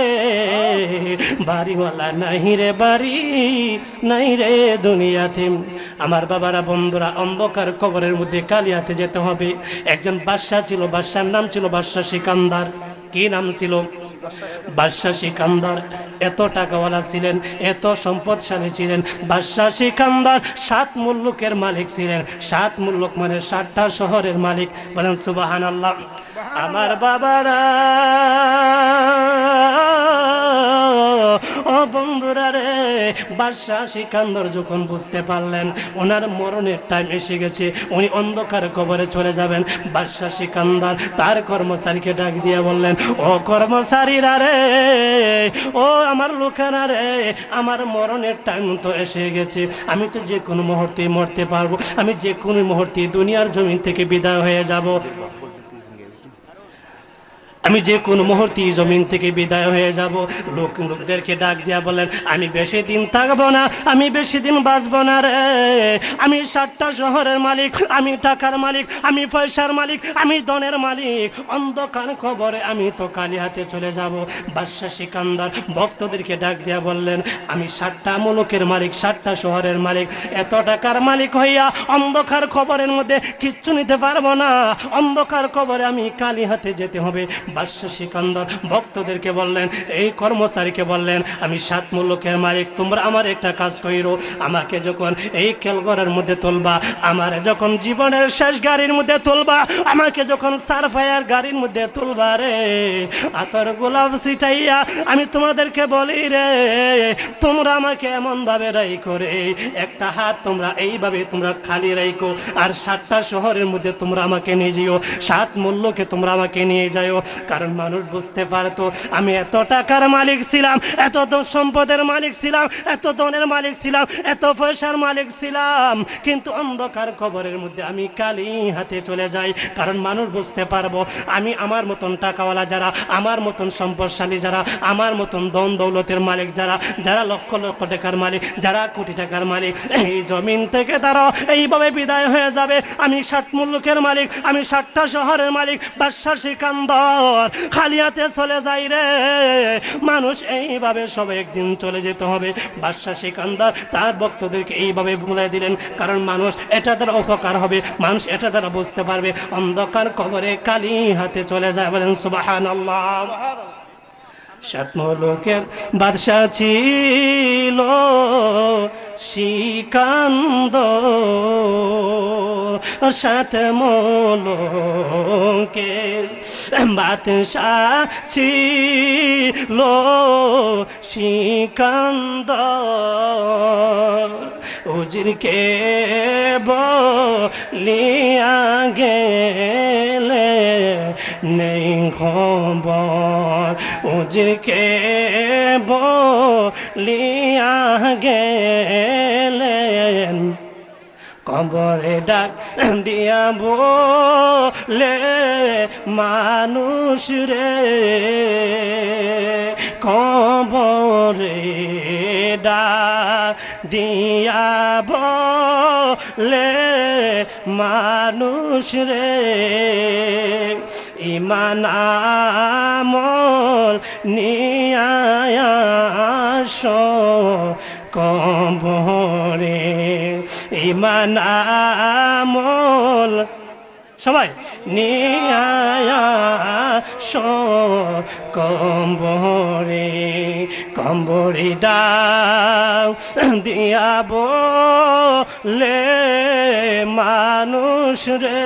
বাড়িওয়ালা নাই রে বাড়ি নাই রে দুনিয়াতে আমার বাবারা বন্ধুরা অন্ধকার কবরের মধ্যে কালিয়াতে যেতে হবে একজন বাদশাহ ছিল বাদশার নাম ছিল বাদশাহ সিকান্দার কি নাম ছিল বাদশাহ সিকান্দার এত টাকাওয়ালা ছিলেন এত সম্পদশালী ছিলেন বাদশাহ সিকান্দার সাত মুল্লুকের মালিক ছিলেন সাত মুল্লুক মানে সাতটা শহরের মালিক বলেন সুবাহান আল্লাহ আমার বাবারা ও বন্ধুরা রে বাদশাহ সিকান্দর যখন বুঝতে পারলেন ওনার মরণের টাইম এসে গেছে উনি অন্ধকার কবরে চলে যাবেন বাদশাহ সিকান্দার তার কর্মচারীকে ডাক দিয়ে বললেন ও কর্মচারীরা রে ও আমার লোকেরা রে আমার মরণের টাইম তো এসে গেছে আমি তো যে কোনো মুহূর্তে মরতে পারবো আমি যে কোনো মুহূর্তে দুনিয়ার জমিন থেকে বিদায় হয়ে যাব আমি যে কোনো মুহূর্তে জমিন থেকে বিদায় হয়ে যাব লোক লোকদেরকে ডাক দিয়া বলেন আমি বেশি দিন থাকবো না আমি বেশি দিন বাঁচবো না রে আমি সাতটা শহরের মালিক আমি টাকার মালিক আমি পয়সার মালিক আমি দনের মালিক অন্ধকার খবরে আমি তো কালি হাতে চলে যাব বাদশা সিকান্দার ভক্তদেরকে ডাক দিয়া বললেন আমি সাতটা মুলুকের মালিক সাতটা শহরের মালিক এত টাকার মালিক হইয়া অন্ধকার খবরের মধ্যে কিচ্ছু নিতে পারবো না অন্ধকার খবরে আমি কালি হাতে যেতে হবে বাদশা সিকান্দর ভক্তদেরকে বললেন এই কর্মচারীকে বললেন আমি সাত মূল্যকে মালিক তোমরা আমার একটা কাজ করো আমাকে যখন এই খেলঘরের মধ্যে তুলবা আমার যখন জীবনের শেষ গাড়ির মধ্যে তুলবা আমাকে যখন সারফায়ার গাড়ির মধ্যে তুলবা রে আতর গোলাপ সিটাইয়া আমি তোমাদেরকে বলি রে তোমরা আমাকে এমনভাবে রাইখো রে একটা হাত তোমরা এইভাবে তোমরা খালি রাইকো আর সাতটা শহরের মধ্যে তোমরা আমাকে নিয়ে যেও সাত মূল্যকে তোমরা আমাকে নিয়ে যাও কারণ মানুষ বুঝতে পারতো আমি এত টাকার মালিক ছিলাম এত সম্পদের মালিক ছিলাম এত ধনের মালিক ছিলাম এত পয়সার মালিক ছিলাম কিন্তু অন্ধকার খবরের মধ্যে আমি কালি হাতে চলে যাই কারণ মানুষ বুঝতে পারবো আমি আমার মতন টাকাওয়ালা যারা আমার মতন সম্পদশালী যারা আমার মতন দন দৌলতের মালিক যারা যারা লক্ষ লক্ষ টাকার মালিক যারা কোটি টাকার মালিক এই জমিন থেকে তারা এইভাবে বিদায় হয়ে যাবে আমি ষাট মুল্লুকের মালিক আমি ষাটটা শহরের মালিক বাদশাহ সিকান্দর খালি হাতে চলে যাই রে মানুষ এইভাবে সব একদিন চলে যেতে হবে বাদশাহ সিকান্দার তার ভক্তদেরকে এইভাবে ভুলে দিলেন কারণ মানুষ এটা তার উপকার হবে মানুষ এটা তারা বুঝতে পারবে অন্ধকার কবরে কালি হাতে চলে যায় বলেন সুবাহান আল্লাহ সাত লোকের বাদশাহ ছিল শিকান্দ সাত মলকের বাদশাহ ছিল শিকান্দ উজিরকে বলিয়া গেলে নেই খবর উজিরকে বলিয়া গেলেন কবরে ডাক দিয়া বলে মানুষ রে কবরে ডাক দিয়া বলে মানুষ রে ইমান আমল নিয়ায়াস কবরে ইমান আমল সবাই নিয়া কম্বরে কম্বরে ডাও দিয়াব বলে মানুষ রে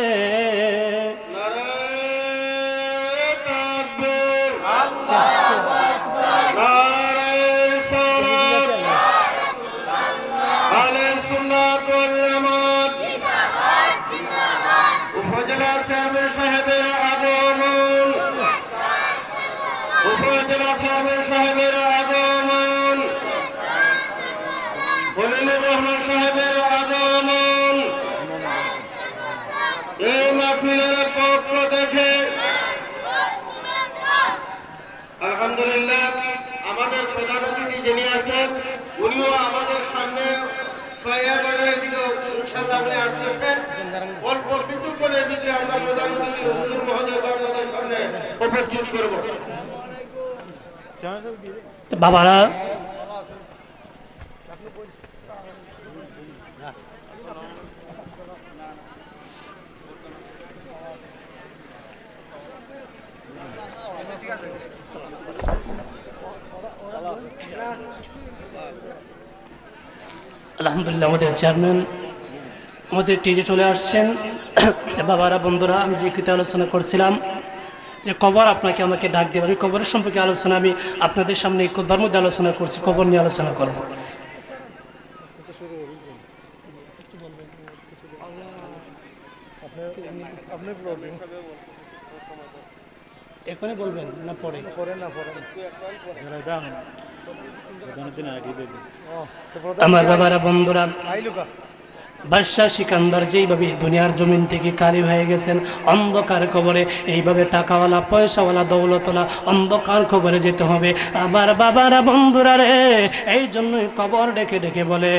অল্প কিছু করে দিতে আমরা প্রধানমন্ত্রী হুজুর মহোদয়কে আপনাদের সামনে উপস্থিত করব বাবারা আলহামদুলিল্লাহ আমাদের চেয়ারম্যান আমাদের টিজে চলে আসছেন বাবারা বন্ধুরা আমি যে কৃত আলোচনা করছিলাম যে কবর আপনাকে আমাকে ডাক দেবে আমি কবরের সম্পর্কে আলোচনা আমি আপনাদের সামনে কবার মধ্যে আলোচনা করছি কবর নিয়ে আলোচনা করব বলবেন না পরে আমার বাবারা বন্ধুরা বাদশাহ সিকান্দার যেইভাবে দুনিয়ার জমিন থেকে কালি হয়ে গেছেন অন্ধকার খবরে এইভাবে টাকাওয়ালা পয়সাওয়ালা দৌলতলা অন্ধকার খবরে যেতে হবে আবার বাবারা বন্ধুরা রে এই জন্যই কবর ডেকে ডেকে বলে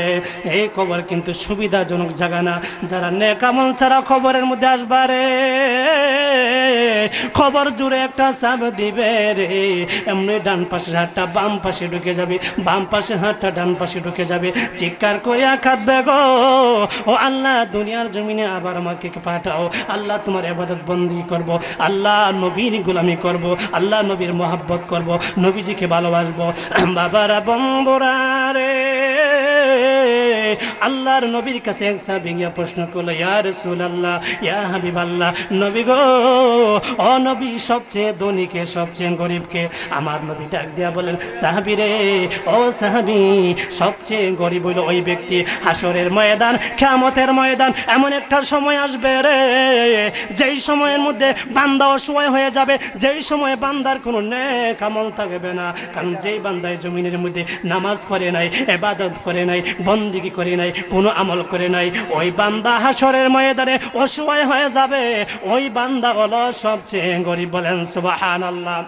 এই খবর কিন্তু সুবিধাজনক জায়গা না যারা নেকামল ছাড়া খবরের মধ্যে রে খবর জুড়ে একটা চাপ দিবে রে এমনি ডান পাশের হাতটা বাম পাশে ঢুকে যাবে বাম পাশের হাতটা ডান পাশে ঢুকে যাবে চিৎকার করিয়া খাদবে গো ও আল্লাহ দুনিয়ার জমিনে আবার আমাকে পাঠাও আল্লাহ তোমার এবাদত বন্দি করব আল্লাহ নবীর গুলামি করব আল্লাহ নবীর মোহাব্বত করব নবীজিকে ভালোবাসবো বাবারা বন্ধুরা রে আল্লাহর নবীর কাছে একসা ভিঙিয়া প্রশ্ন করলো ইয়ার সুল আল্লাহ ইয়া হাবিব আল্লাহ নবী গো ও নবী সবচেয়ে ধনীকে সবচেয়ে গরিবকে আমার নবী ডাক দিয়া বলেন সাহাবি রে ও সাহাবি সবচেয়ে গরিব হইল ওই ব্যক্তি হাসরের ময়দান কেমতের ময়দান এমন একটা সময় আসবে রে যেই সময়ের মধ্যে বান্দা অসময় হয়ে যাবে যেই সময়ে বান্দার কোনো নেক আমল থাকবে না কারণ যেই বান্দায় জমিনের মধ্যে নামাজ পড়ে নাই এবাদত করে নাই বন্দিগি করে নাই কোনো আমল করে নাই ওই বান্দা হাসরের ময়দানে অসময় হয়ে যাবে ওই বান্দা হলো সবচেয়ে গরিব বলেন সুবাহান আল্লাহ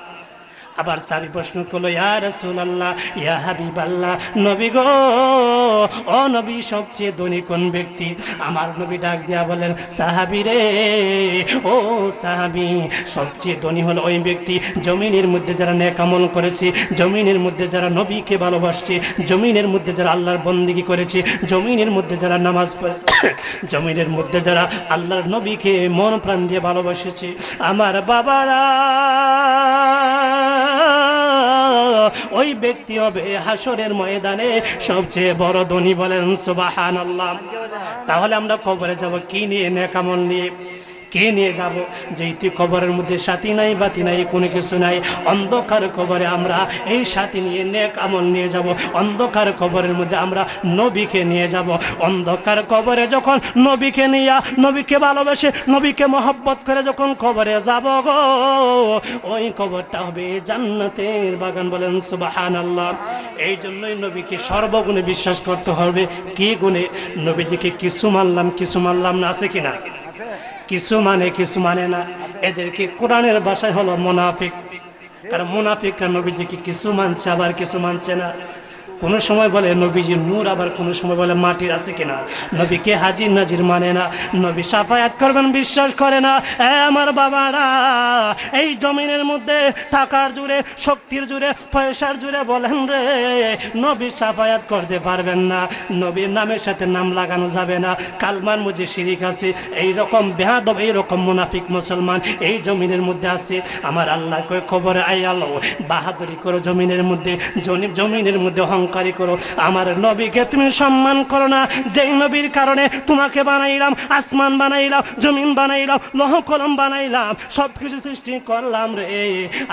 আবার সারি প্রশ্ন করলো ইয়ার রসুল আল্লাহ ইয়া হাবিব আল্লাহ নবী গো ও নবী সবচেয়ে ধনী কোন ব্যক্তি আমার নবী ডাক দিয়া বলেন সাহাবি রে ও সাহাবি সবচেয়ে ধনী হলো ওই ব্যক্তি জমিনের মধ্যে যারা ন্যাকামল করেছে জমিনের মধ্যে যারা নবীকে ভালোবাসছে জমিনের মধ্যে যারা আল্লাহর বন্দিগি করেছে জমিনের মধ্যে যারা নামাজ পড়েছে জমিনের মধ্যে যারা আল্লাহর নবীকে মন প্রাণ দিয়ে ভালোবাসেছে আমার বাবারা ওই ব্যক্তি হবে হাসরের ময়দানে সবচেয়ে বড় ধনী বলেন সুবাহান আল্লাহ তাহলে আমরা কবরে যাব কি নিয়ে নেকামল নিয়ে কে নিয়ে যাব যেহেতু কবরের মধ্যে সাথী নাই বাতি নাই কোনো কিছু নাই অন্ধকার কবরে আমরা এই সাথী নিয়ে নেক আমল নিয়ে যাব অন্ধকার কবরের মধ্যে আমরা নবীকে নিয়ে যাব অন্ধকার কবরে যখন নবীকে নিয়া নবীকে ভালোবেসে নবীকে মহব্বত করে যখন কবরে যাব গো ওই কবরটা হবে জান্নাতের বাগান বলেন সুবাহান আল্লাহ এই জন্যই নবীকে সর্বগুণে বিশ্বাস করতে হবে কি গুণে নবীজিকে কিছু মানলাম কিছু মানলাম না আছে কিনা কিছু মানে কিছু মানে না এদেরকে কোরআনের বাসায় হলো মোনাফিক আর মোনাফিকরা নবীজিকে কিছু মানছে আবার কিছু মানছে না কোনো সময় বলে নবীজির নূর আবার কোনো সময় বলে মাটির আছে কিনা নবীকে হাজির নাজির মানে না নবী সাফায়াত করবেন বিশ্বাস করে না আমার বাবারা এই জমিনের মধ্যে টাকার জুড়ে শক্তির জুড়ে পয়সার জুড়ে বলেন রে নবী সাফায়াত করতে পারবেন না নবীর নামের সাথে নাম লাগানো যাবে না কালমান মুজি শিরিক আছে এই রকম বেহাদব এই রকম মুনাফিক মুসলমান এই জমিনের মধ্যে আছে আমার আল্লাহকে খবরে আই আলো বাহাদুরি করো জমিনের মধ্যে জমিনের মধ্যে হং অহংকারী করো আমার নবীকে তুমি সম্মান করো না যেই নবীর কারণে তোমাকে বানাইলাম আসমান বানাইলাম জমিন বানাইলাম লৌহ কলম বানাইলাম সব কিছু সৃষ্টি করলাম রে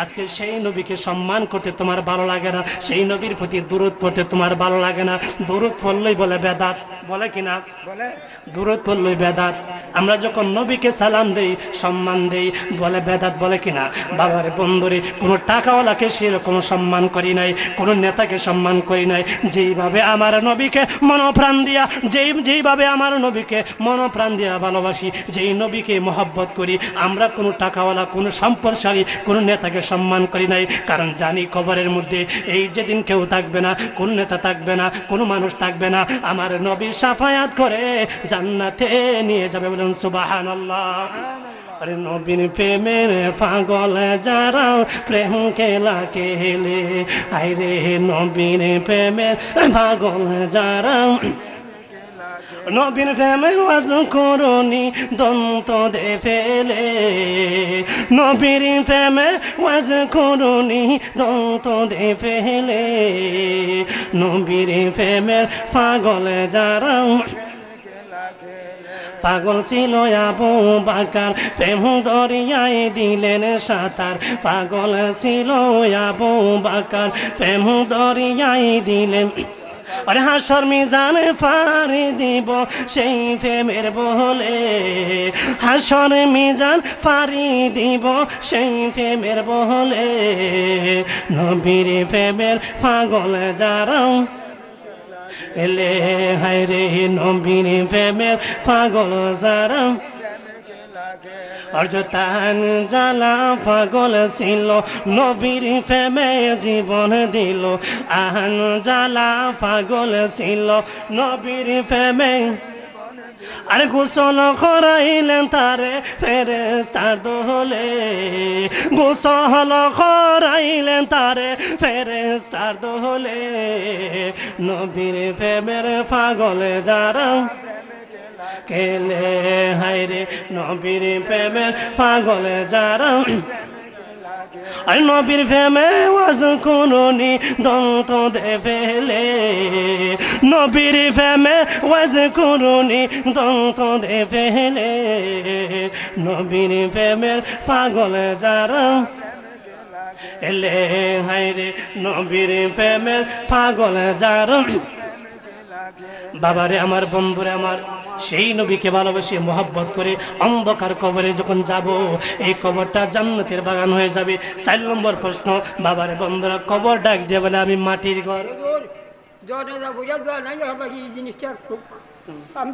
আজকে সেই নবীকে সম্মান করতে তোমার ভালো লাগে না সেই নবীর প্রতি দূরত পড়তে তোমার ভালো লাগে না দূরত পড়লেই বলে বেদাত বলে কিনা বলে দূরত পড়লেই বেদাত আমরা যখন নবীকে সালাম দেই সম্মান দেই বলে বেদাত বলে কিনা বাবার বন্ধুরে কোনো টাকাওয়ালাকে সেরকম সম্মান করি নাই কোনো নেতাকে সম্মান করি কিছুই নাই যেইভাবে আমার নবীকে মনপ্রাণ দিয়া যেই যেইভাবে আমার নবীকে মনপ্রাণ দিয়া ভালোবাসি যেই নবীকে মহব্বত করি আমরা কোনো টাকাওয়ালা কোনো সম্পদশালী কোনো নেতাকে সম্মান করি নাই কারণ জানি খবরের মধ্যে এই যেদিন কেউ থাকবে না কোন নেতা থাকবে না কোনো মানুষ থাকবে না আমার নবী সাফায়াত করে জান্নাতে নিয়ে যাবে বলেন সুবাহান আল্লাহ আরে নবীন প্রেমের পাগল যারা প্রেম খেলা আই রে নবীন প্রেমের পাগল যারা নবীন প্রেমের ওয়াজ করুনি দন্ত দে ফেলে নবীর প্রেমে ওয়াজ করি দন্ত দে ফেলে নবীর প্রেমের পাগল যারা পাগল ছিল আবু বাকার প্রেম দরিয়ায় দিলেন সাঁতার পাগল ছিল আবু বাকার প্রেম দরিয়ায় দিলেন হা শর্মি মিজান ফারি দিব সেই প্রেমের বহলে শর্মি মিজান ফারি দিব সেই ফেমের বহলে নবীর ফেমের পাগল যারাও গেলে হায়রে নবীর প্রেমের পাগল সারা অর্জতান জ্বালা পাগল ছিল নবীর প্রেমে জীবন দিল আহান জ্বালা পাগল ছিল নবীর প্রেমে আরে গোসল খরাইলেন তারে তার দোহলে গোসল খরাইলেন তারে তার দোহলে নবীর ফেবের পাগলে যারা কেলে হাইরে নবীর ফেবের পাগলে যারা আর নবীর ফেমে ওয়াজ করুনি দন্ত দে ফেলে নবীর ফেমে ওয়াজ করুনি দন্ত দে ফেলে নবীর প্রেমের পাগল যারা এলে হাইরে নবীর প্রেমের পাগল যারা বাবারে আমার বন্ধুরে আমার সেই নবীকে ভালোবেসে মোহাব্বত করে অন্ধকার কবরে যখন যাব এই কবরটা জান্নাতের বাগান হয়ে যাবে চার নম্বর প্রশ্ন বাবারে বন্ধুরা কবর ডাক দিয়ে বলে আমি মাটির ঘর আমি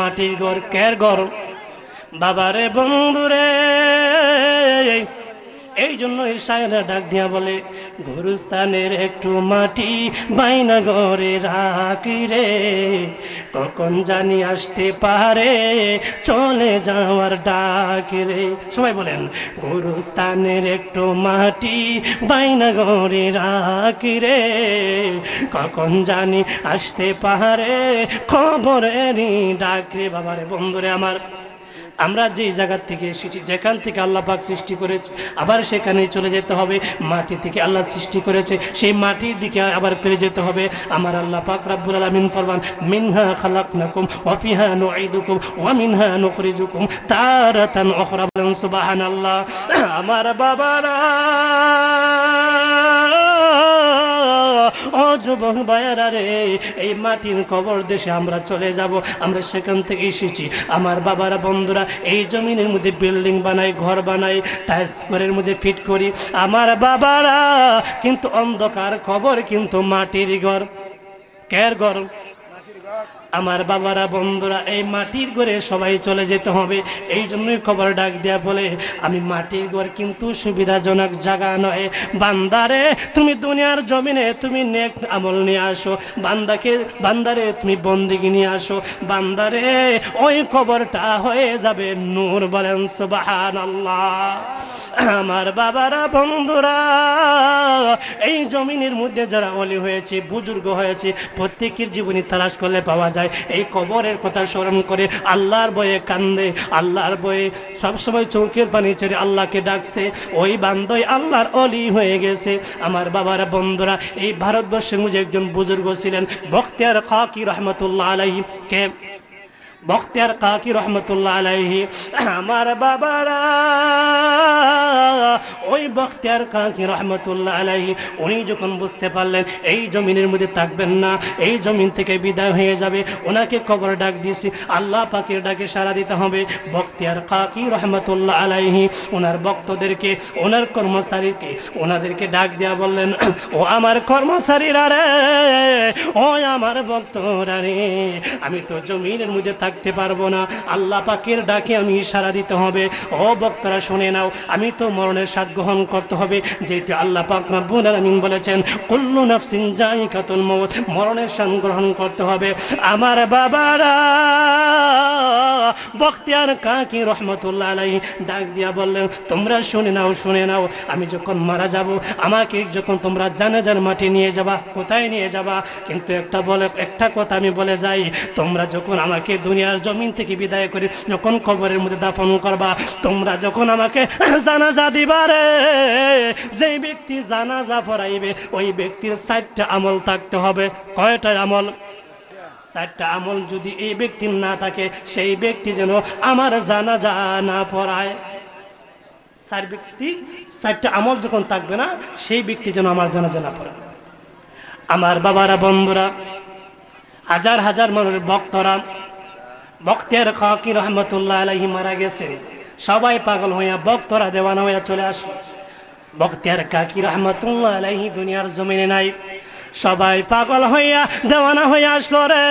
মাটির ঘর কের ঘর বাবারে বন্ধুরে এই জন্য সায়রা ডাক দিয়া বলে গুরুস্থানের একটু মাটি বাইনা ঘরে রাখি রে কখন জানি আসতে পারে চলে যাওয়ার ডাক রে সবাই বলেন গুরুস্থানের একটু মাটি বাইনা ঘরে রাখি রে কখন জানি আসতে পারে খবরেরই ডাক রে বাবারে বন্ধুরে আমার আমরা যেই জায়গার থেকে এসেছি যেখান থেকে আল্লাহ পাক সৃষ্টি করেছে আবার সেখানে চলে যেতে হবে মাটি থেকে আল্লাহ সৃষ্টি করেছে সেই মাটির দিকে আবার ফিরে যেতে হবে আমার আল্লাহ পাক রাব্বুল আলমিন ফরমান মিনহা খালাক নাকুম ওয়াফিহা নুকুম ওয়া মিনহা নুখরিজুকুম তারাতান ওখরা সুবহানাল্লাহ আমার বাবারা ও যুবক ভাইয়ারা রে এই মাটির কবর দেশে আমরা চলে যাব আমরা সেখান থেকে এসেছি আমার বাবারা বন্ধুরা এই জমিনের মধ্যে বিল্ডিং বানাই ঘর বানাই টাইস ঘরের মধ্যে ফিট করি আমার বাবারা কিন্তু অন্ধকার খবর কিন্তু মাটির ঘর কের ঘর আমার বাবারা বন্ধুরা এই মাটির ঘরে সবাই চলে যেতে হবে এই জন্যই খবর ডাক দেয়া বলে আমি মাটির ঘর কিন্তু সুবিধাজনক জায়গা নয় বান্দারে তুমি দুনিয়ার জমিনে তুমি নেক আমল নিয়ে আসো বান্দাকে বান্দারে তুমি বন্দিগি নিয়ে আসো বান্দারে ওই খবরটা হয়ে যাবে নূর বলেন সুবাহান আল্লাহ আমার বাবারা বন্ধুরা এই জমিনের মধ্যে যারা অলি হয়েছে বুজুর্গ হয়েছে প্রত্যেকের জীবনী তালাশ করলে পাওয়া যায় যায় এই কবরের কথা স্মরণ করে আল্লাহর বয়ে কান্দে আল্লাহর বয়ে সবসময় চৌকের পানি ছেড়ে আল্লাহকে ডাকছে ওই বান্দই আল্লাহর অলি হয়ে গেছে আমার বাবারা বন্ধুরা এই ভারতবর্ষের মুজে একজন বুজুর্গ ছিলেন বখতিয়ার খাকি রহমতুল্লাহ আলহিম কে বক্তার কাকি রহমতুল্লাহ আলাইহি আমার বাবারা ওই বক্তিয়ার কাকি রহমতুল্লাহ আলাইহি উনি যখন বুঝতে পারলেন এই জমিনের মধ্যে থাকবেন না এই জমিন থেকে বিদায় হয়ে যাবে ওনাকে কবর ডাক দিয়েছি আল্লাহ পাখির ডাকে সারা দিতে হবে বক্তিয়ার কাকি রহমতুল্লাহ আলাইহি ওনার ভক্তদেরকে ওনার কর্মচারীকে ওনাদেরকে ডাক দেওয়া বললেন ও আমার কর্মচারীরা রে ও আমার ভক্তরা রে আমি তো জমিনের মধ্যে থাক থাকতে পারবো না আল্লাহ পাকের ডাকে আমি ইশারা দিতে হবে ও বক্তারা শুনে নাও আমি তো মরণের স্বাদ গ্রহণ করতে হবে যেহেতু আল্লাহ পাক রাব্বুল আলামিন বলেছেন কুল্লু নাফসিন জাইকাতুল মউত মরণের স্বাদ গ্রহণ করতে হবে আমার বাবারা বক্তিয়ার কাকি রহমতুল্লাহ আলাই ডাক দিয়া বললেন তোমরা শুনে নাও শুনে নাও আমি যখন মারা যাব আমাকে যখন তোমরা যান মাটি নিয়ে যাবা কোথায় নিয়ে যাবা কিন্তু একটা বলে একটা কথা আমি বলে যাই তোমরা যখন আমাকে দুনিয়া দুনিয়ার জমিন থেকে বিদায় করে যখন কবরের মধ্যে দাফন করবা তোমরা যখন আমাকে জানাজা দিবারে যেই ব্যক্তি জানাজা পড়াইবে ওই ব্যক্তির চারটা আমল থাকতে হবে কয়টা আমল চারটা আমল যদি এই ব্যক্তির না থাকে সেই ব্যক্তি যেন আমার জানাজা না পড়ায় চার ব্যক্তি চারটা আমল যখন থাকবে না সেই ব্যক্তি যেন আমার জানাজা না পড়ায় আমার বাবারা বন্ধুরা হাজার হাজার মানুষের ভক্তরা বক্তের খাকি রহমতুল্লাহ আলহি মারা গেছে সবাই পাগল হইয়া বক্তরা দেওয়ানা হইয়া চলে আসলো বক্তের কাকি রহমতুল্লাহ আলহি দুনিয়ার জমিনে নাই সবাই পাগল হইয়া দেওয়ানা হইয়া আসলো রে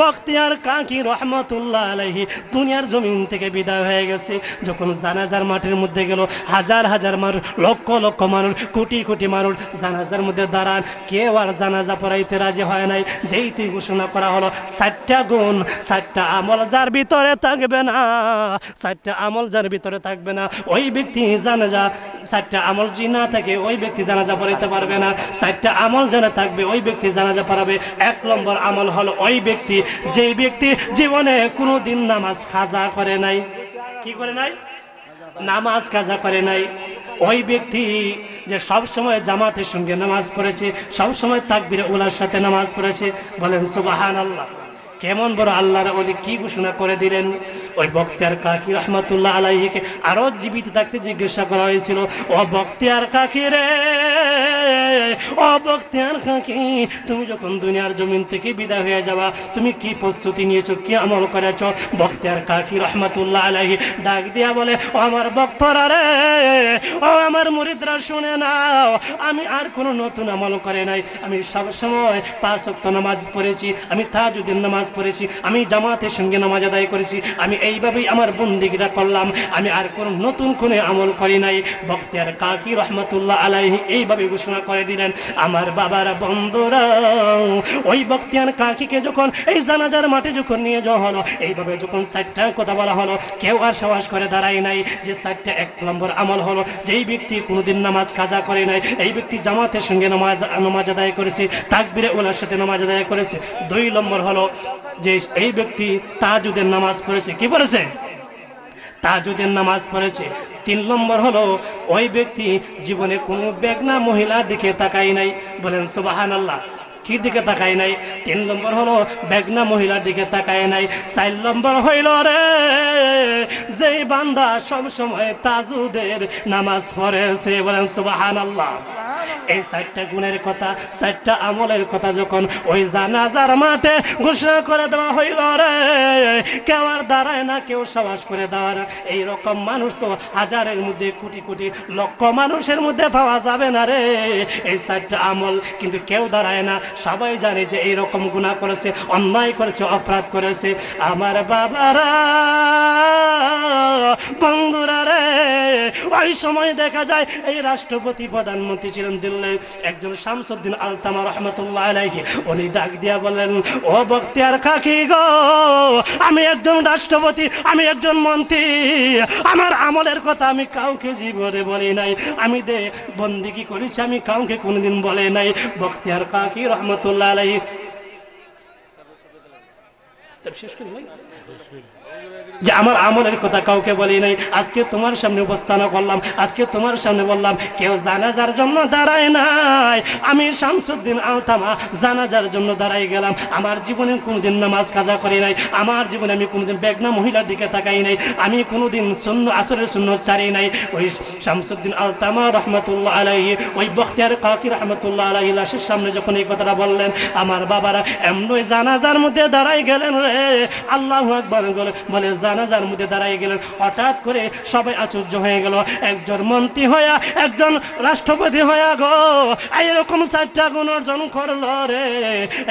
বক্তিয়ার কাকি রহমতুল্লাহ আলহি দুনিয়ার জমিন থেকে বিদায় হয়ে গেছে যখন জানাজার মাঠের মধ্যে গেল হাজার হাজার মানুষ লক্ষ লক্ষ মানুষ কোটি কোটি মানুষ জানাজার মধ্যে দাঁড়ান কেউ আর জানাজা পড়াইতে রাজি হয় নাই যেইটি ঘোষণা করা হলো চারটা গুণ চারটা আমল যার ভিতরে থাকবে না চারটা আমল যার ভিতরে থাকবে না ওই ব্যক্তি জানাজা চারটা আমল যদি না থাকে ওই ব্যক্তি জানাজা পড়াইতে পারবে না চারটা আমল যেন থাকবে ওই ব্যক্তি জানাজা পড়াবে এক নম্বর আমল হলো ওই ব্যক্তি যেই ব্যক্তি জীবনে কোনো দিন নামাজ খাজা করে নাই কি করে নাই নামাজ কাজা করে নাই ওই ব্যক্তি যে সব সময় জামাতের সঙ্গে নামাজ পড়েছে সব সময় তাকবিরে উলার সাথে নামাজ পড়েছে বলেন সুবাহান আল্লাহ কেমন বড় আল্লাহ ওলি কি ঘোষণা করে দিলেন ওই বক্তিয়ার কাকি রহমতুল্লাহ আলাইকে আরও জীবিত থাকতে জিজ্ঞাসা করা হয়েছিল ও বক্তিয়ার কাকি রে ও বক্তিয়ার কাকি তুমি যখন দুনিয়ার জমিন থেকে বিদায় হয়ে যাওয়া তুমি কি প্রস্তুতি নিয়েছো কি আমল করেছ বক্তিয়ার কাকি রহমতুল্লাহ আলাহি ডাক দিয়া বলে ও আমার বক্তরা রে ও আমার মুরিদরা শুনে নাও আমি আর কোনো নতুন আমল করে নাই আমি সবসময় পাঁচ অক্ত নামাজ পড়েছি আমি তা যদি নামাজ পড়েছি আমি জামাতের সঙ্গে নামাজ আদায় করেছি আমি এইভাবেই আমার বন্দিগিরা করলাম আমি আর কোন নতুন কোনো আমল করি নাই বক্তিয়ার কাকি রহমতুল্লাহ আলাইহি এইভাবে ঘোষণা করে দিলেন আমার বাবার বন্ধুরা ওই বক্তিয়ার কাকিকে যখন এই জানাজার মাঠে যখন নিয়ে যাওয়া হলো এইভাবে যখন চারটা কথা বলা হলো কেউ আর সাহস করে দাঁড়ায় নাই যে চারটা এক নম্বর আমল হলো যেই ব্যক্তি কোনোদিন নামাজ কাজা করে নাই এই ব্যক্তি জামাতের সঙ্গে নামাজ নামাজ আদায় করেছে তাকবিরে ওলার সাথে নামাজ আদায় করেছে দুই নম্বর হলো যে এই ব্যক্তি তাহাজুদের নামাজ পড়েছে কি পড়েছে তাহাজুদের নামাজ পড়েছে তিন নম্বর হলো ওই ব্যক্তি জীবনে কোনো বেগনা মহিলার দিকে তাকাই নাই বলেন সুবাহান আল্লাহ স্ত্রীর দিকে তাকায় নাই তিন নম্বর হলো বেগনা মহিলার দিকে তাকায় নাই চার নম্বর হইল রে যেই বান্দা সবসময় তাজুদের নামাজ পড়ে সে বলেন সুবাহান আল্লাহ এই চারটা গুণের কথা চারটা আমলের কথা যখন ওই জানাজার মাঠে ঘোষণা করে দেওয়া হইল রে কেউ আর দাঁড়ায় না কেউ সবাস করে দেওয়া না এইরকম মানুষ তো হাজারের মধ্যে কোটি কোটি লক্ষ মানুষের মধ্যে পাওয়া যাবে না রে এই চারটা আমল কিন্তু কেউ দাঁড়ায় না সবাই জানে যে এই রকম গুণা করেছে অন্যায় করেছে অপরাধ করেছে আমার বাবারা বন্ধুরা রে ওই সময় দেখা যায় এই রাষ্ট্রপতি প্রধানমন্ত্রী ছিলেন দিল্লি একজন শামসুদ্দিন আলতামা রহমতুল্লাহ উনি ডাক দিয়া বলেন ও বক্তিয়ার খাকি গো আমি একজন রাষ্ট্রপতি আমি একজন মন্ত্রী আমার আমলের কথা আমি কাউকে জীবনে বলি নাই আমি দে কি করেছি আমি কাউকে কোনোদিন বলে নাই বক্তিয়ার কাকি রহমত রহমতুল্লাহ আলহী শেষ করি ভাই যে আমার আমলের কথা কাউকে বলি নাই আজকে তোমার সামনে উপস্থান করলাম আজকে তোমার সামনে বললাম কেউ জানাজার জন্য দাঁড়ায় নাই আমি শামসুদ্দিন আলতামা জানাজার জন্য দাঁড়াই গেলাম আমার জীবনে কোনোদিন নামাজ কাজা করি নাই আমার জীবনে আমি কোনোদিন বেগনা মহিলার দিকে তাকাই নাই আমি কোনোদিন শূন্য আসরের শূন্য চারি নাই ওই শামসুদ্দিন আলতামা রহমতুল্লাহ আলহী ওই বখতিয়ার কাকি রহমতুল্লাহ আলাহি লাশের সামনে যখন এই কথাটা বললেন আমার বাবারা এমনই জানাজার মধ্যে দাঁড়াই গেলেন রে আল্লাহ আকবর বলে জানাজার মধ্যে দাঁড়াই গেলেন হঠাৎ করে সবাই আশ্চর্য হয়ে গেল একজন মন্ত্রী হইয়া একজন রাষ্ট্রপতি হইয়া গো এইরকম চারটা গুণ অর্জন করল রে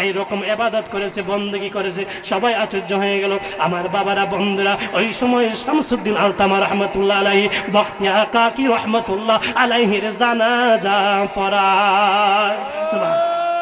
এইরকম এবাদত করেছে বন্দগি করেছে সবাই আশ্চর্য হয়ে গেল আমার বাবারা বন্ধুরা ওই সময় শামসুদ্দিন আলতামা রহমতুল্লাহ আলাহি বক্তিয়া কাকি রহমতুল্লাহ আলাইহির জানাজা পড়ায়